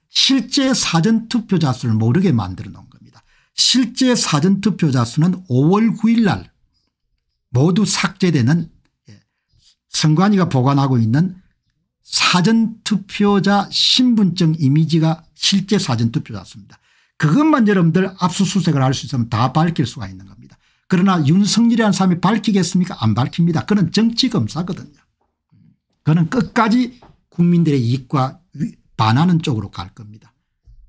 실제 사전투표자 수를 모르게 만들어 놓은 겁니다. 실제 사전투표자 수는 5월 9일 날 모두 삭제되는 예, 선관위가 보관하고 있는 사전투표자 신분증 이미지가 실제 사전투표자였습니다. 그것만 여러분들 압수수색을 할 수 있으면 다 밝힐 수가 있는 겁니다. 그러나 윤석열이라는 사람이 밝히겠습니까 안 밝힙니다. 그는 정치검사거든요. 그는 끝까지 국민들의 이익과 반하는 쪽으로 갈 겁니다.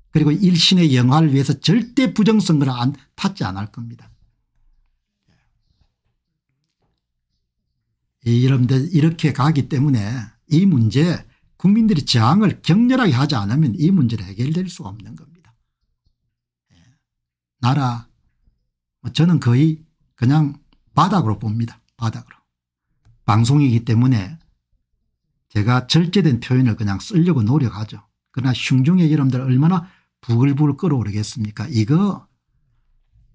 그리고 일신의 영화를 위해서 절대 부정선거를 안, 받지 않을 겁니다. 여러분들 이렇게 가기 때문에 이 문제 국민들이 저항을 격렬하게 하지 않으면 이 문제는 해결될 수가 없는 겁니다. 예. 나라 뭐 저는 거의 그냥 바닥으로 봅니다. 바닥으로. 방송이기 때문에 제가 절제된 표현을 그냥 쓰려고 노력하죠. 그러나 흉중에 여러분들 얼마나 부글부글 끓어오르겠습니까 이거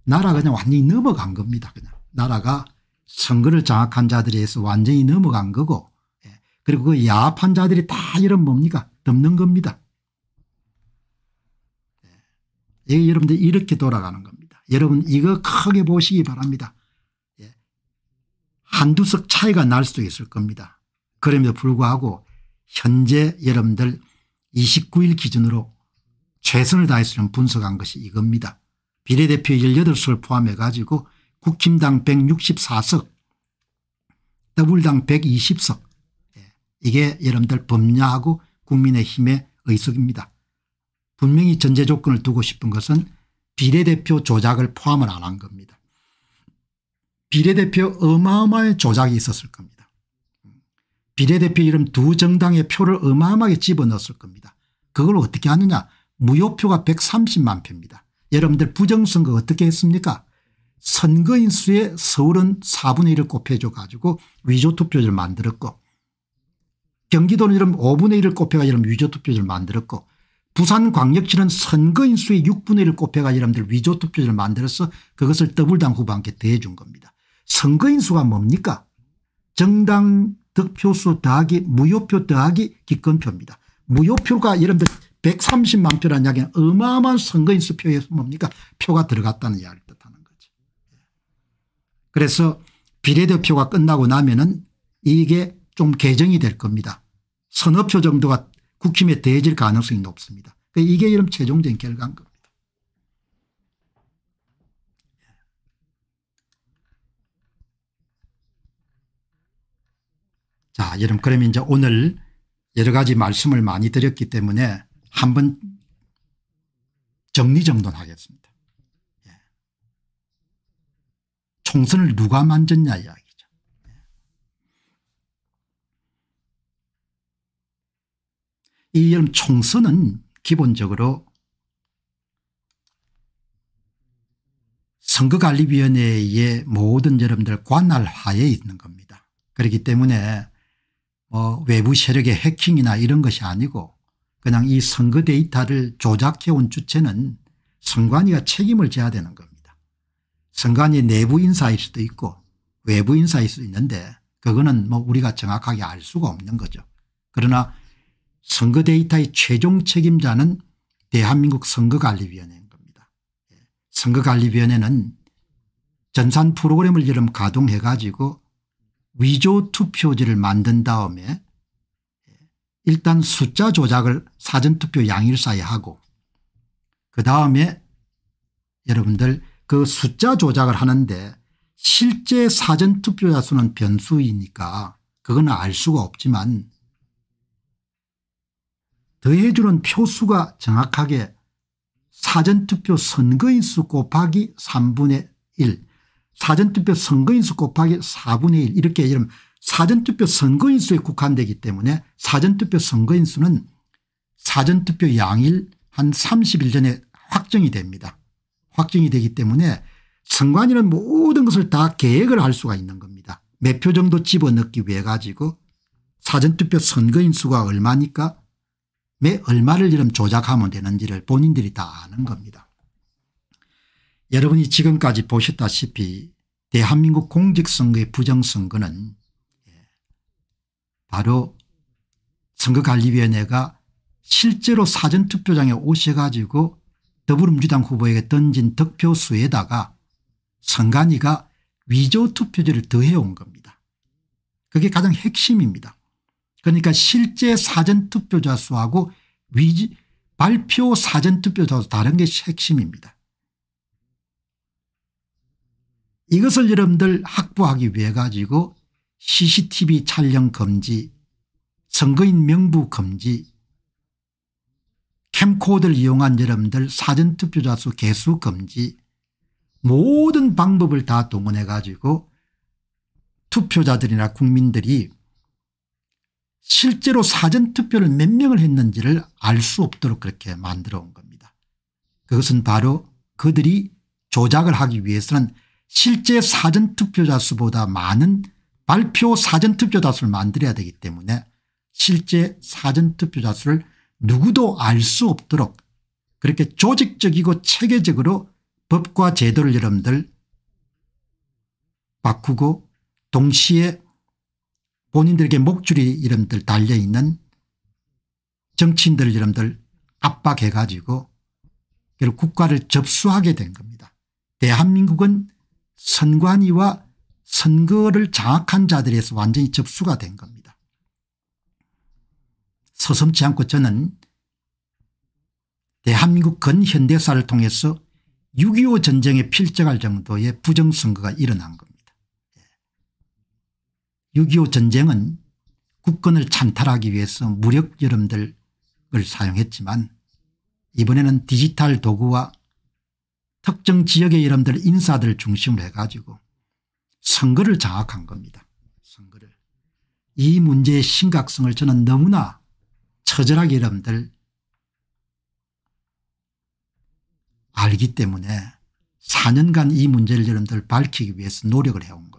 나라 그냥 완전히 넘어간 겁니다. 그냥 나라가 선거를 장악한 자들에 의해서 완전히 넘어간 거고 그리고 그 야합한 자들이 다 이런 뭡니까? 덮는 겁니다. 예. 예, 여러분들 이렇게 돌아가는 겁니다. 여러분 이거 크게 보시기 바랍니다. 예. 한두 석 차이가 날 수도 있을 겁니다. 그럼에도 불구하고 현재 여러분들 29일 기준으로 최선을 다해서는 분석한 것이 이겁니다. 비례대표 18석을 포함해 가지고 국힘당 164석, 더불당 120석, 이게 여러분들 법야하고 국민의힘의 의석입니다. 분명히 전제 조건을 두고 싶은 것은 비례대표 조작을 포함을 안 한 겁니다. 비례대표 어마어마한 조작이 있었을 겁니다. 비례대표 이름 두 정당의 표를 어마어마하게 집어넣었을 겁니다. 그걸 어떻게 하느냐 무효표가 130만 표입니다. 여러분들 부정선거 어떻게 했습니까 선거인 수의 서울은 4분의 1을 곱해줘 가지고 위조투표를 만들었고 경기도는 이런 5분의 1을 꼽혀가 이런 위조투표지를 만들었고 부산광역시는 선거인수의 6분의 1을 꼽혀가 이람들 위조투표지를 만들어서 그것을 더블당 후보한테 대해준 겁니다. 선거인수가 뭡니까 정당 득표수 더하기 무효표 더하기 기권표입니다. 무효표가 여러분들 130만 표라는 이야기는 어마어마한 선거인수 표에서 뭡니까 표가 들어갔다는 이야기를 뜻하는 거죠. 그래서 비례대표가 끝나고 나면 은 이게 좀 개정이 될 겁니다. 선업표 정도가 국힘에 대질 가능성이 높습니다. 그러니까 이게 이런 최종적인 결과인 겁니다. 자, 여러분 그러면 이제 오늘 여러 가지 말씀을 많이 드렸기 때문에 한번 정리정돈하겠습니다. 예. 총선을 누가 만졌냐 이야기. 이 여름 총선은 기본적으로 선거관리위원회의 모든 여러분들 관할하에 있는 겁니다. 그렇기 때문에 뭐 외부 세력의 해킹이나 이런 것이 아니고 그냥 이 선거 데이터를 조작해온 주체는 선관위가 책임을 져야 되는 겁니다. 선관위 내부 인사일 수도 있고 외부 인사일 수도 있는데 그거는 뭐 우리가 정확하게 알 수가 없는 거죠. 그러나 선거 데이터의 최종 책임자는 대한민국 선거관리위원회인 겁니다. 예. 선거관리위원회는 전산 프로그램을 여름 가동해 가지고 위조 투표지를 만든 다음에 예. 일단 숫자 조작을 사전투표 양일사에 하고 그 다음에 여러분들 그 숫자 조작을 하는데 실제 사전투표자 수는 변수이니까 그건 알 수가 없지만 더해주는 표수가 정확하게 사전투표 선거인수 곱하기 3분의 1 사전투표 선거인수 곱하기 4분의 1 이렇게 이름 사전투표 선거인수에 국한되기 때문에 사전투표 선거인수는 사전투표 양일 한 30일 전에 확정이 됩니다. 확정이 되기 때문에 선관위는 모든 것을 다 계획을 할 수가 있는 겁니다. 몇 표 정도 집어넣기 위해 가지고 사전투표 선거인수가 얼마니까 매 얼마를 이름 조작하면 되는지를 본인들이 다 아는 겁니다. 여러분이 지금까지 보셨다시피 대한민국 공직선거의 부정선거는 예, 바로 선거관리위원회가 실제로 사전투표장에 오셔가지고 더불어민주당 후보에게 던진 득표수에다가 선관위가 위조 투표제를 더해온 겁니다. 그게 가장 핵심입니다. 그러니까 실제 사전투표자 수하고 위지 발표 사전투표자 수 다른 게 핵심입니다. 이것을 여러분들 확보하기 위해 가지고 CCTV 촬영 금지 선거인 명부 금지 캠코드를 이용한 여러분들 사전투표자 수 개수 금지 모든 방법을 다 동원해 가지고 투표자들이나 국민들이 실제로 사전투표를 몇 명을 했는지를 알 수 없도록 그렇게 만들어 온 겁니다. 그것은 바로 그들이 조작을 하기 위해서는 실제 사전투표자 수보다 많은 발표 사전투표자 수를 만들어야 되기 때문에 실제 사전투표자 수를 누구도 알 수 없도록 그렇게 조직적이고 체계적으로 법과 제도를 여러분들 바꾸고 동시에 본인들에게 목줄이 이름들 달려있는 정치인들 이름들 압박해 가지고 결국 국가를 접수하게 된 겁니다. 대한민국은 선관위와 선거를 장악한 자들에서 완전히 접수가 된 겁니다. 서슴지 않고 저는 대한민국 근현대사를 통해서 6.25 전쟁에 필적할 정도의 부정선거가 일어난 겁니다. 6.25 전쟁은 국권을 찬탈하기 위해서 무력 여러들을 사용했지만 이번에는 디지털 도구와 특정 지역의 여러분들 인사들 중심으로 해가지고 선거를 장악한 겁니다. 선거를. 이 문제의 심각성을 저는 너무나 처절하게 여러분들 알기 때문에 4년간 이 문제를 여러분들 밝히기 위해서 노력을 해온 겁니다.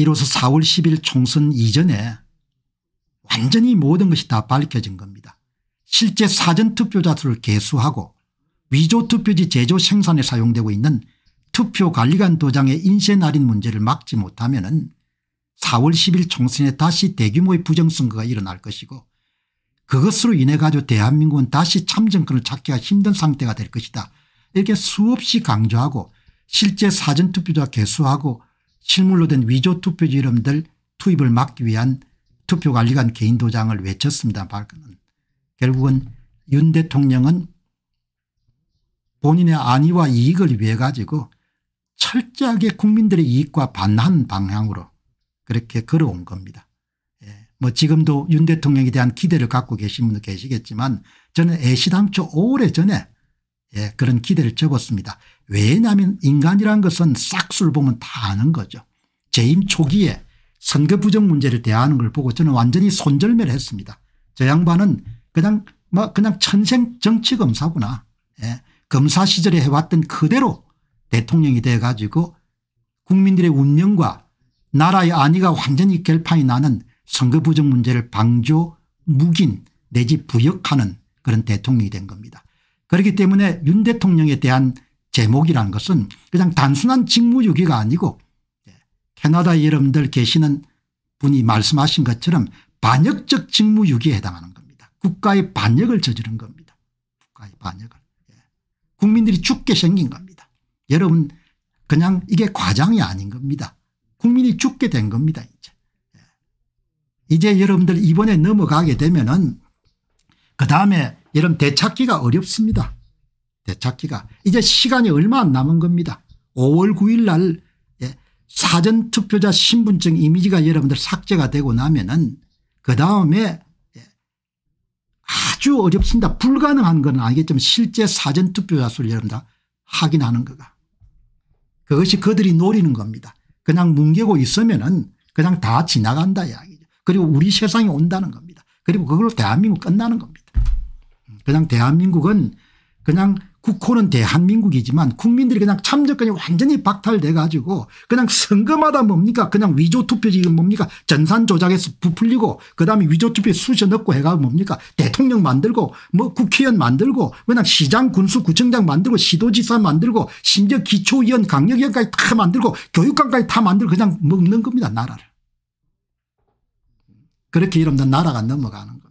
이로써 4월 10일 총선 이전에 완전히 모든 것이 다 밝혀진 겁니다. 실제 사전투표자 수를 개수하고 위조투표지 제조 생산에 사용되고 있는 투표관리관 도장의 인쇄 날인 문제를 막지 못하면 은 4월 10일 총선에 다시 대규모의 부정선거가 일어날 것이고 그것으로 인해 가지고 대한민국은 다시 참정권을 찾기가 힘든 상태가 될 것이다. 이렇게 수없이 강조하고 실제 사전투표자 개수하고 실물로 된 위조 투표지 이름들 투입을 막기 위한 투표관리관 개인 도장을 외쳤습니다. 결국은 윤 대통령은 본인의 안위와 이익을 위해 가지고 철저하게 국민들의 이익과 반한 방향으로 그렇게 걸어온 겁니다. 예. 뭐 지금도 윤 대통령에 대한 기대를 갖고 계신 분도 계시겠지만 저는 애시당초 오래전에 예, 그런 기대를 접었습니다. 왜냐하면 인간이란 것은 싹수를 보면 다 아는 거죠. 재임 초기에 선거 부정 문제를 대하는 걸 보고 저는 완전히 손절매를 했습니다. 저 양반은 그냥 뭐 그냥 천생 정치 검사구나. 예. 검사 시절에 해왔던 그대로 대통령이 돼 가지고 국민들의 운명과 나라의 안위가 완전히 결판이 나는 선거 부정 문제를 방조 묵인 내지 부역하는 그런 대통령이 된 겁니다. 그렇기 때문에 윤 대통령에 대한 제목이라는 것은 그냥 단순한 직무유기가 아니고 예, 캐나다 여러분들 계시는 분이 말씀하신 것처럼 반역적 직무유기에 해당하는 겁니다. 국가의 반역을 저지른 겁니다. 국가의 반역을. 예. 국민들이 죽게 생긴 겁니다. 여러분 그냥 이게 과장이 아닌 겁니다. 국민이 죽게 된 겁니다. 이제 예. 이제 여러분들 이번에 넘어가게 되면 은그 다음에 이런 되찾기가 어렵습니다. 되찾기가 이제 시간이 얼마 안 남은 겁니다. 5월 9일 날 예, 사전투표자 신분증 이미지가 여러분들 삭제가 되고 나면은 그 다음에 예, 아주 어렵습니다. 불가능한 건 아니겠지만 실제 사전투표자 수를 여러분 다 확인하는 거가 그것이 그들이 노리는 겁니다. 그냥 뭉개고 있으면은 그냥 다 지나간다 이야기죠. 그리고 우리 세상이 온다는 겁니다. 그리고 그걸로 대한민국 끝나는 겁니다. 그냥 대한민국은 그냥 국호는 대한민국이지만 국민들이 그냥 참정권이 완전히 박탈돼 가지고 그냥 선거마다 뭡니까 그냥 위조투표 지금 뭡니까 전산 조작에서 부풀리고 그다음에 위조투표에 수셔 넣고 해가 뭡니까 대통령 만들고 뭐 국회의원 만들고 그냥 시장 군수 구청장 만들고 시도지사 만들고 심지어 기초위원 강력위원까지 다 만들고 교육감까지 다 만들고 그냥 먹는 겁니다 나라를. 그렇게 이러면 나라가 넘어가는 거. 예요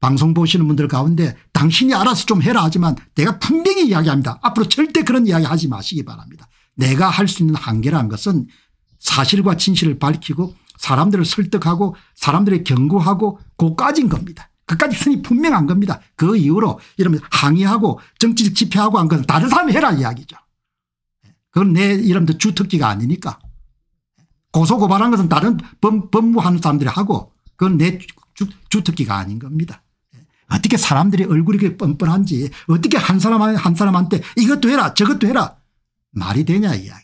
방송 보시는 분들 가운데 당신이 알아서 좀 해라 하지만 내가 분명히 이야기합니다. 앞으로 절대 그런 이야기 하지 마시기 바랍니다. 내가 할 수 있는 한계라는 것은 사실과 진실을 밝히고 사람들을 설득하고 사람들의 경고하고 그까진 겁니다. 그까지 선이 분명한 겁니다. 그 이후로 이러면 항의하고 정치적 집회하고 한건 다른 사람이 해라 이야기죠. 그건 내 이름도 주특기가 아니니까. 고소고발한 것은 다른 법, 무하는 사람들이 하고 그건 내 주특기가 아닌 겁니다. 어떻게 사람들이 얼굴이 이렇게 뻔뻔한지 어떻게 한 사람 한 사람한테 이것도 해라 저것도 해라 말이 되냐 이야기죠.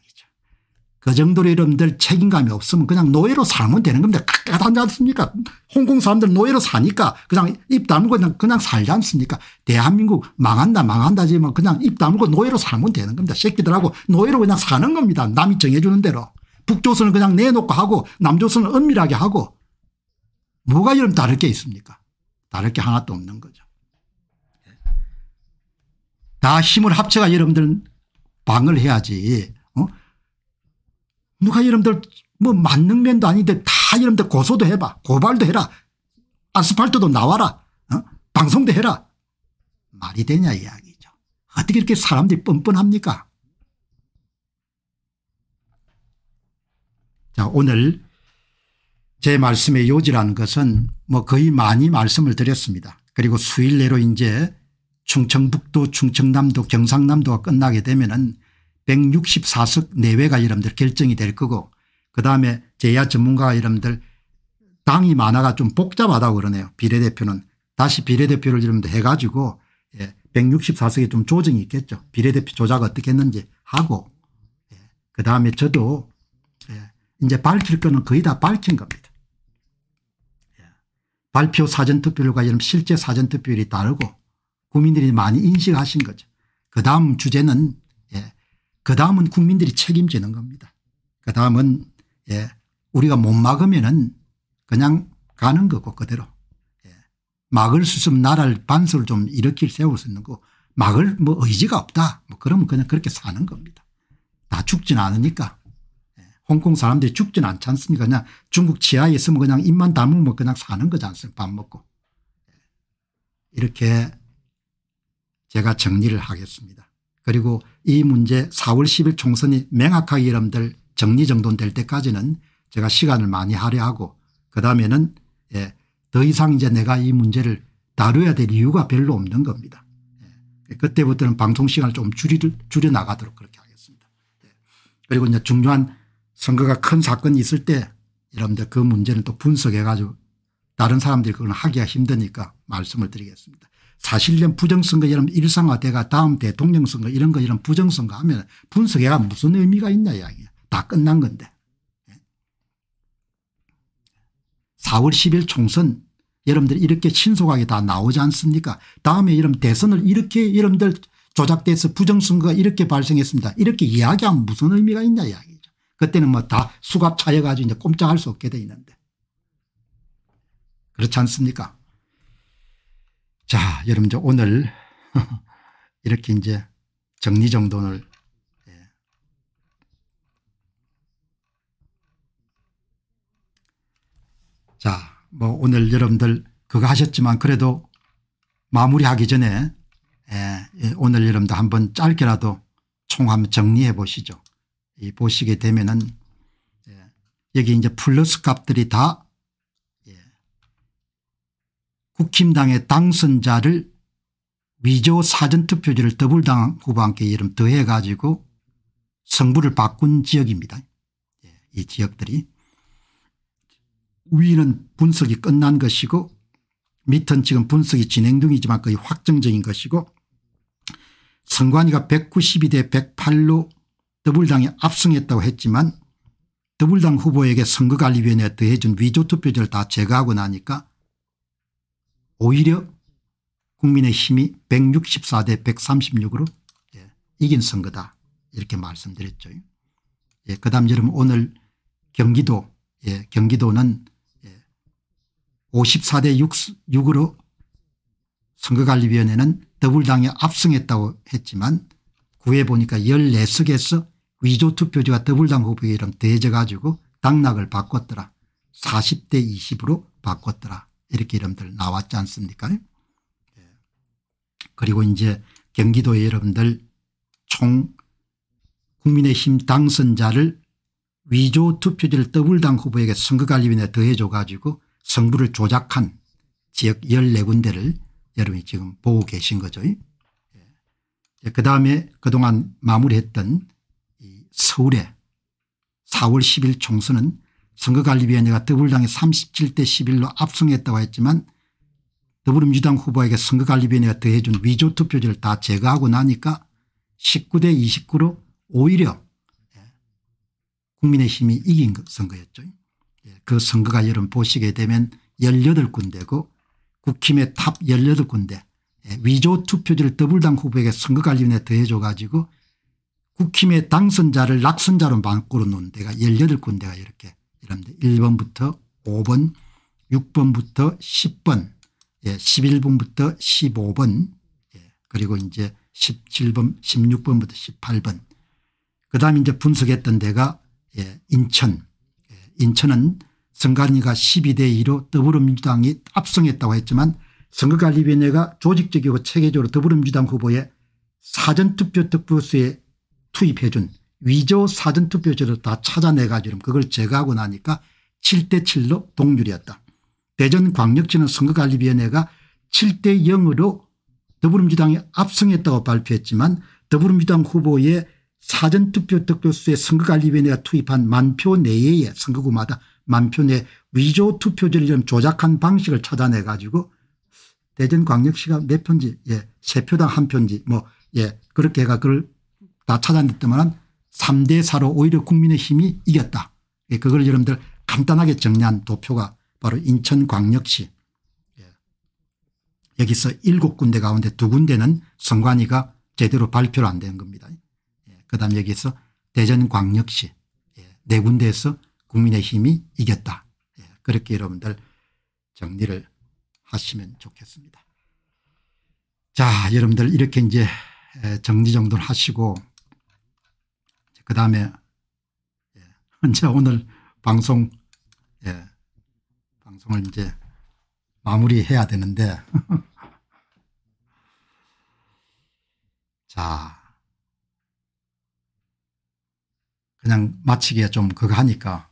그 정도로 여러분들 책임감이 없으면 그냥 노예로 살면 되는 겁니다. 까하지 않습니까 홍콩 사람들 노예로 사니까 그냥 입 다물고 그냥, 그냥 살지 않습니까 대한민국 망한다 망한다지만 그냥 입 다물고 노예로 살면 되는 겁니다. 새끼들하고 노예로 그냥 사는 겁니다. 남이 정해주는 대로. 북조선은 그냥 내놓고 하고 남조선은 은밀하게 하고 뭐가 여러 다를 게 있습니까 다를 게 하나도 없는 거죠. 다 힘을 합쳐가 여러분들 방을 해야지 어? 누가 여러분들 뭐 만능면도 아닌데 다 여러분들 고소도 해봐 고발도 해라 아스팔트도 나와라 어? 방송도 해라 말이 되냐 이야기죠. 어떻게 이렇게 사람들이 뻔뻔합니까? 자 오늘 제 말씀의 요지라는 것은 뭐 거의 많이 말씀을 드렸습니다. 그리고 수일 내로 이제 충청북도 충청남도 경상남도가 끝나게 되면은 164석 내외가 여러분들 결정이 될 거고 그다음에 제야 전문가가 여러분들 당이 많아가 좀 복잡하다고 그러네요. 비례대표는 다시 비례대표를 여러분들 해가지고 예, 164석에 좀 조정이 있겠죠. 비례대표 조작 어떻게 했는지 하고 예, 그다음에 저도 예, 이제 밝힐 거는 거의 다 밝힌 겁니다. 발표 사전투표율과 이런 실제 사전투표율이 다르고 국민들이 많이 인식하신 거죠. 그 다음 주제는 예, 그 다음은 국민들이 책임지는 겁니다. 그 다음은 예, 우리가 못 막으면은 그냥 가는 거고 그대로 예, 막을 수 있으면 나라를 반수를 좀 일으킬 세울 수 있는 거 막을 뭐 의지가 없다 뭐 그러면 그냥 그렇게 사는 겁니다. 다 죽진 않으니까 홍콩 사람들이 죽진 않지 않습니까 그냥 중국 치아에 있으면 그냥 입만 다물면 그냥 사는 거지 않습니까 밥 먹고. 이렇게 제가 정리를 하겠습니다. 그리고 이 문제 4월 10일 총선이 명확하게 여러분들 정리정돈 될 때까지는 제가 시간을 많이 할애하고 그다음에는 예, 더 이상 이제 내가 이 문제를 다뤄야 될 이유가 별로 없는 겁니다. 예, 그때부터는 방송 시간을 좀 줄이, 줄여나가도록 그렇게 하겠습니다. 예, 그리고 이제 중요한 선거가 큰 사건이 있을 때 여러분들 그 문제는 또 분석해 가지고 다른 사람들이 그건 하기가 힘드니까 말씀을 드리겠습니다. 사실년 부정선거 이런 일상화돼가 다음 대통령 선거 이런 거 이런 부정선거 하면 분석해가 무슨 의미가 있냐 이야기야. 다 끝난 건데. 4월 10일 총선 여러분들 이렇게 신속하게 다 나오지 않습니까 다음에 이런 대선을 이렇게 여러분들 조작돼서 부정선거가 이렇게 발생했습니다. 이렇게 이야기하면 무슨 의미가 있냐 이야기. 그때는 뭐 다 수갑 차여가지고 이제 꼼짝할 수 없게 돼 있는데. 그렇지 않습니까? 자, 여러분, 저 오늘 이렇게 이제 정리정돈을 예. 자, 뭐 오늘 여러분들 그거 하셨지만 그래도 마무리하기 전에 예, 오늘 여러분들 한번 짧게라도 총함 정리해 보시죠. 이 보시게 되면은 예. 여기 이제 플러스 값들이 다 예. 국힘당의 당선자를 위조 사전투표지를 더블당 후보와 함 이름 더해 가지고 성부를 바꾼 지역입니다. 예. 이 지역들이 위는 분석이 끝난 것이고 밑은 지금 분석이 진행 중이지만 거의 확정적인 것이고 선관위가 192대 108로 더불당이 압승했다고 했지만 더불당 후보에게 선거관리위원회에 더해준 위조투표제를 다 제거하고 나니까 오히려 국민의힘이 164대 136으로 예, 이긴 선거다 이렇게 말씀드렸죠. 예, 그 다음 여러분 오늘 경기도 예, 경기도는 54대 예, 6, 으로 선거관리위원회는 더불당이 압승했다고 했지만 구해 보니까 14석에서 위조 투표지와 더블당 후보의 이름 대져가지고 당락을 바꿨더라. 40대 20으로 바꿨더라. 이렇게 이름들 나왔지 않습니까? 네. 그리고 이제 경기도의 여러분들 총 국민의힘 당선자를 위조 투표지를 더블당 후보에게 선거관리위원회 더해줘 가지고 성부를 조작한 지역 14군데를 여러분이 지금 보고 계신 거죠. 예. 예, 그 다음에 그동안 마무리했던 서울에 4월 10일 총선은 선거관리위원회가 더불당이 37대 11로 압승했다고 했지만 더불어민주당 후보에게 선거관리위원회가 더해준 위조투표지를 다 제거하고 나니까 19대 29로 오히려 예, 국민의힘이 이긴 선거였죠. 예, 그 선거가 여러분 보시게 되면 18군데고 국힘의 탑 18군데 예, 위조투표지를 더불당 후보에게 선거관리위원회 더해줘 가지고 국힘의 당선자를 낙선자로 바꾸어 놓은 데가 18군데가 이렇게 이랍니다. 1번부터 5번 6번부터 10번 예, 11번부터 15번 예, 그리고 이제 17번 16번부터 18번 그다음 에 이제 분석했던 데가 예, 인천 예, 인천은 선관위가 12대 2로 더불어민주당이 압승했다고 했지만 선거관리위원회가 조직적이고 체계적으로 더불어민주당 후보의 사전투표 특보수에 투입해 준 위조 사전투표지를 다 찾아내가지고 그걸 제거하고 나니까 7대 7로 동률이었다. 대전광역시는 선거관리위원회가 7대 0으로 더불어민주당이 압승했다고 발표했지만 더불어민주당 후보의 사전투표 득표수에 선거관리위원회가 투입한 만표 내에 선거구마다 만표 내 위조 투표지를 좀 조작한 방식을 찾아내 가지고 대전광역시가 몇 편지 예, 세 표당 한 편지 뭐 예, 그렇게 해가 그걸 다 찾아냈더만 3대 4로 오히려 국민의 힘이 이겼다. 예, 그걸 여러분들 간단하게 정리한 도표가 바로 인천광역시 예. 여기서 7 군데 가운데 두 군데는 선관위가 제대로 발표를 안 된 겁니다. 예, 그다음 여기서 대전광역시 네 군데에서 국민의힘이 이겼다. 그렇게 여러분들 정리를 하시면 좋겠습니다. 자 여러분들 이렇게 이제 정리 정돈 하시고 그다음에 예, 이제 오늘 방송 예, 방송을 이제 마무리해야 되는데 자 그냥 마치기에 좀 그거 하니까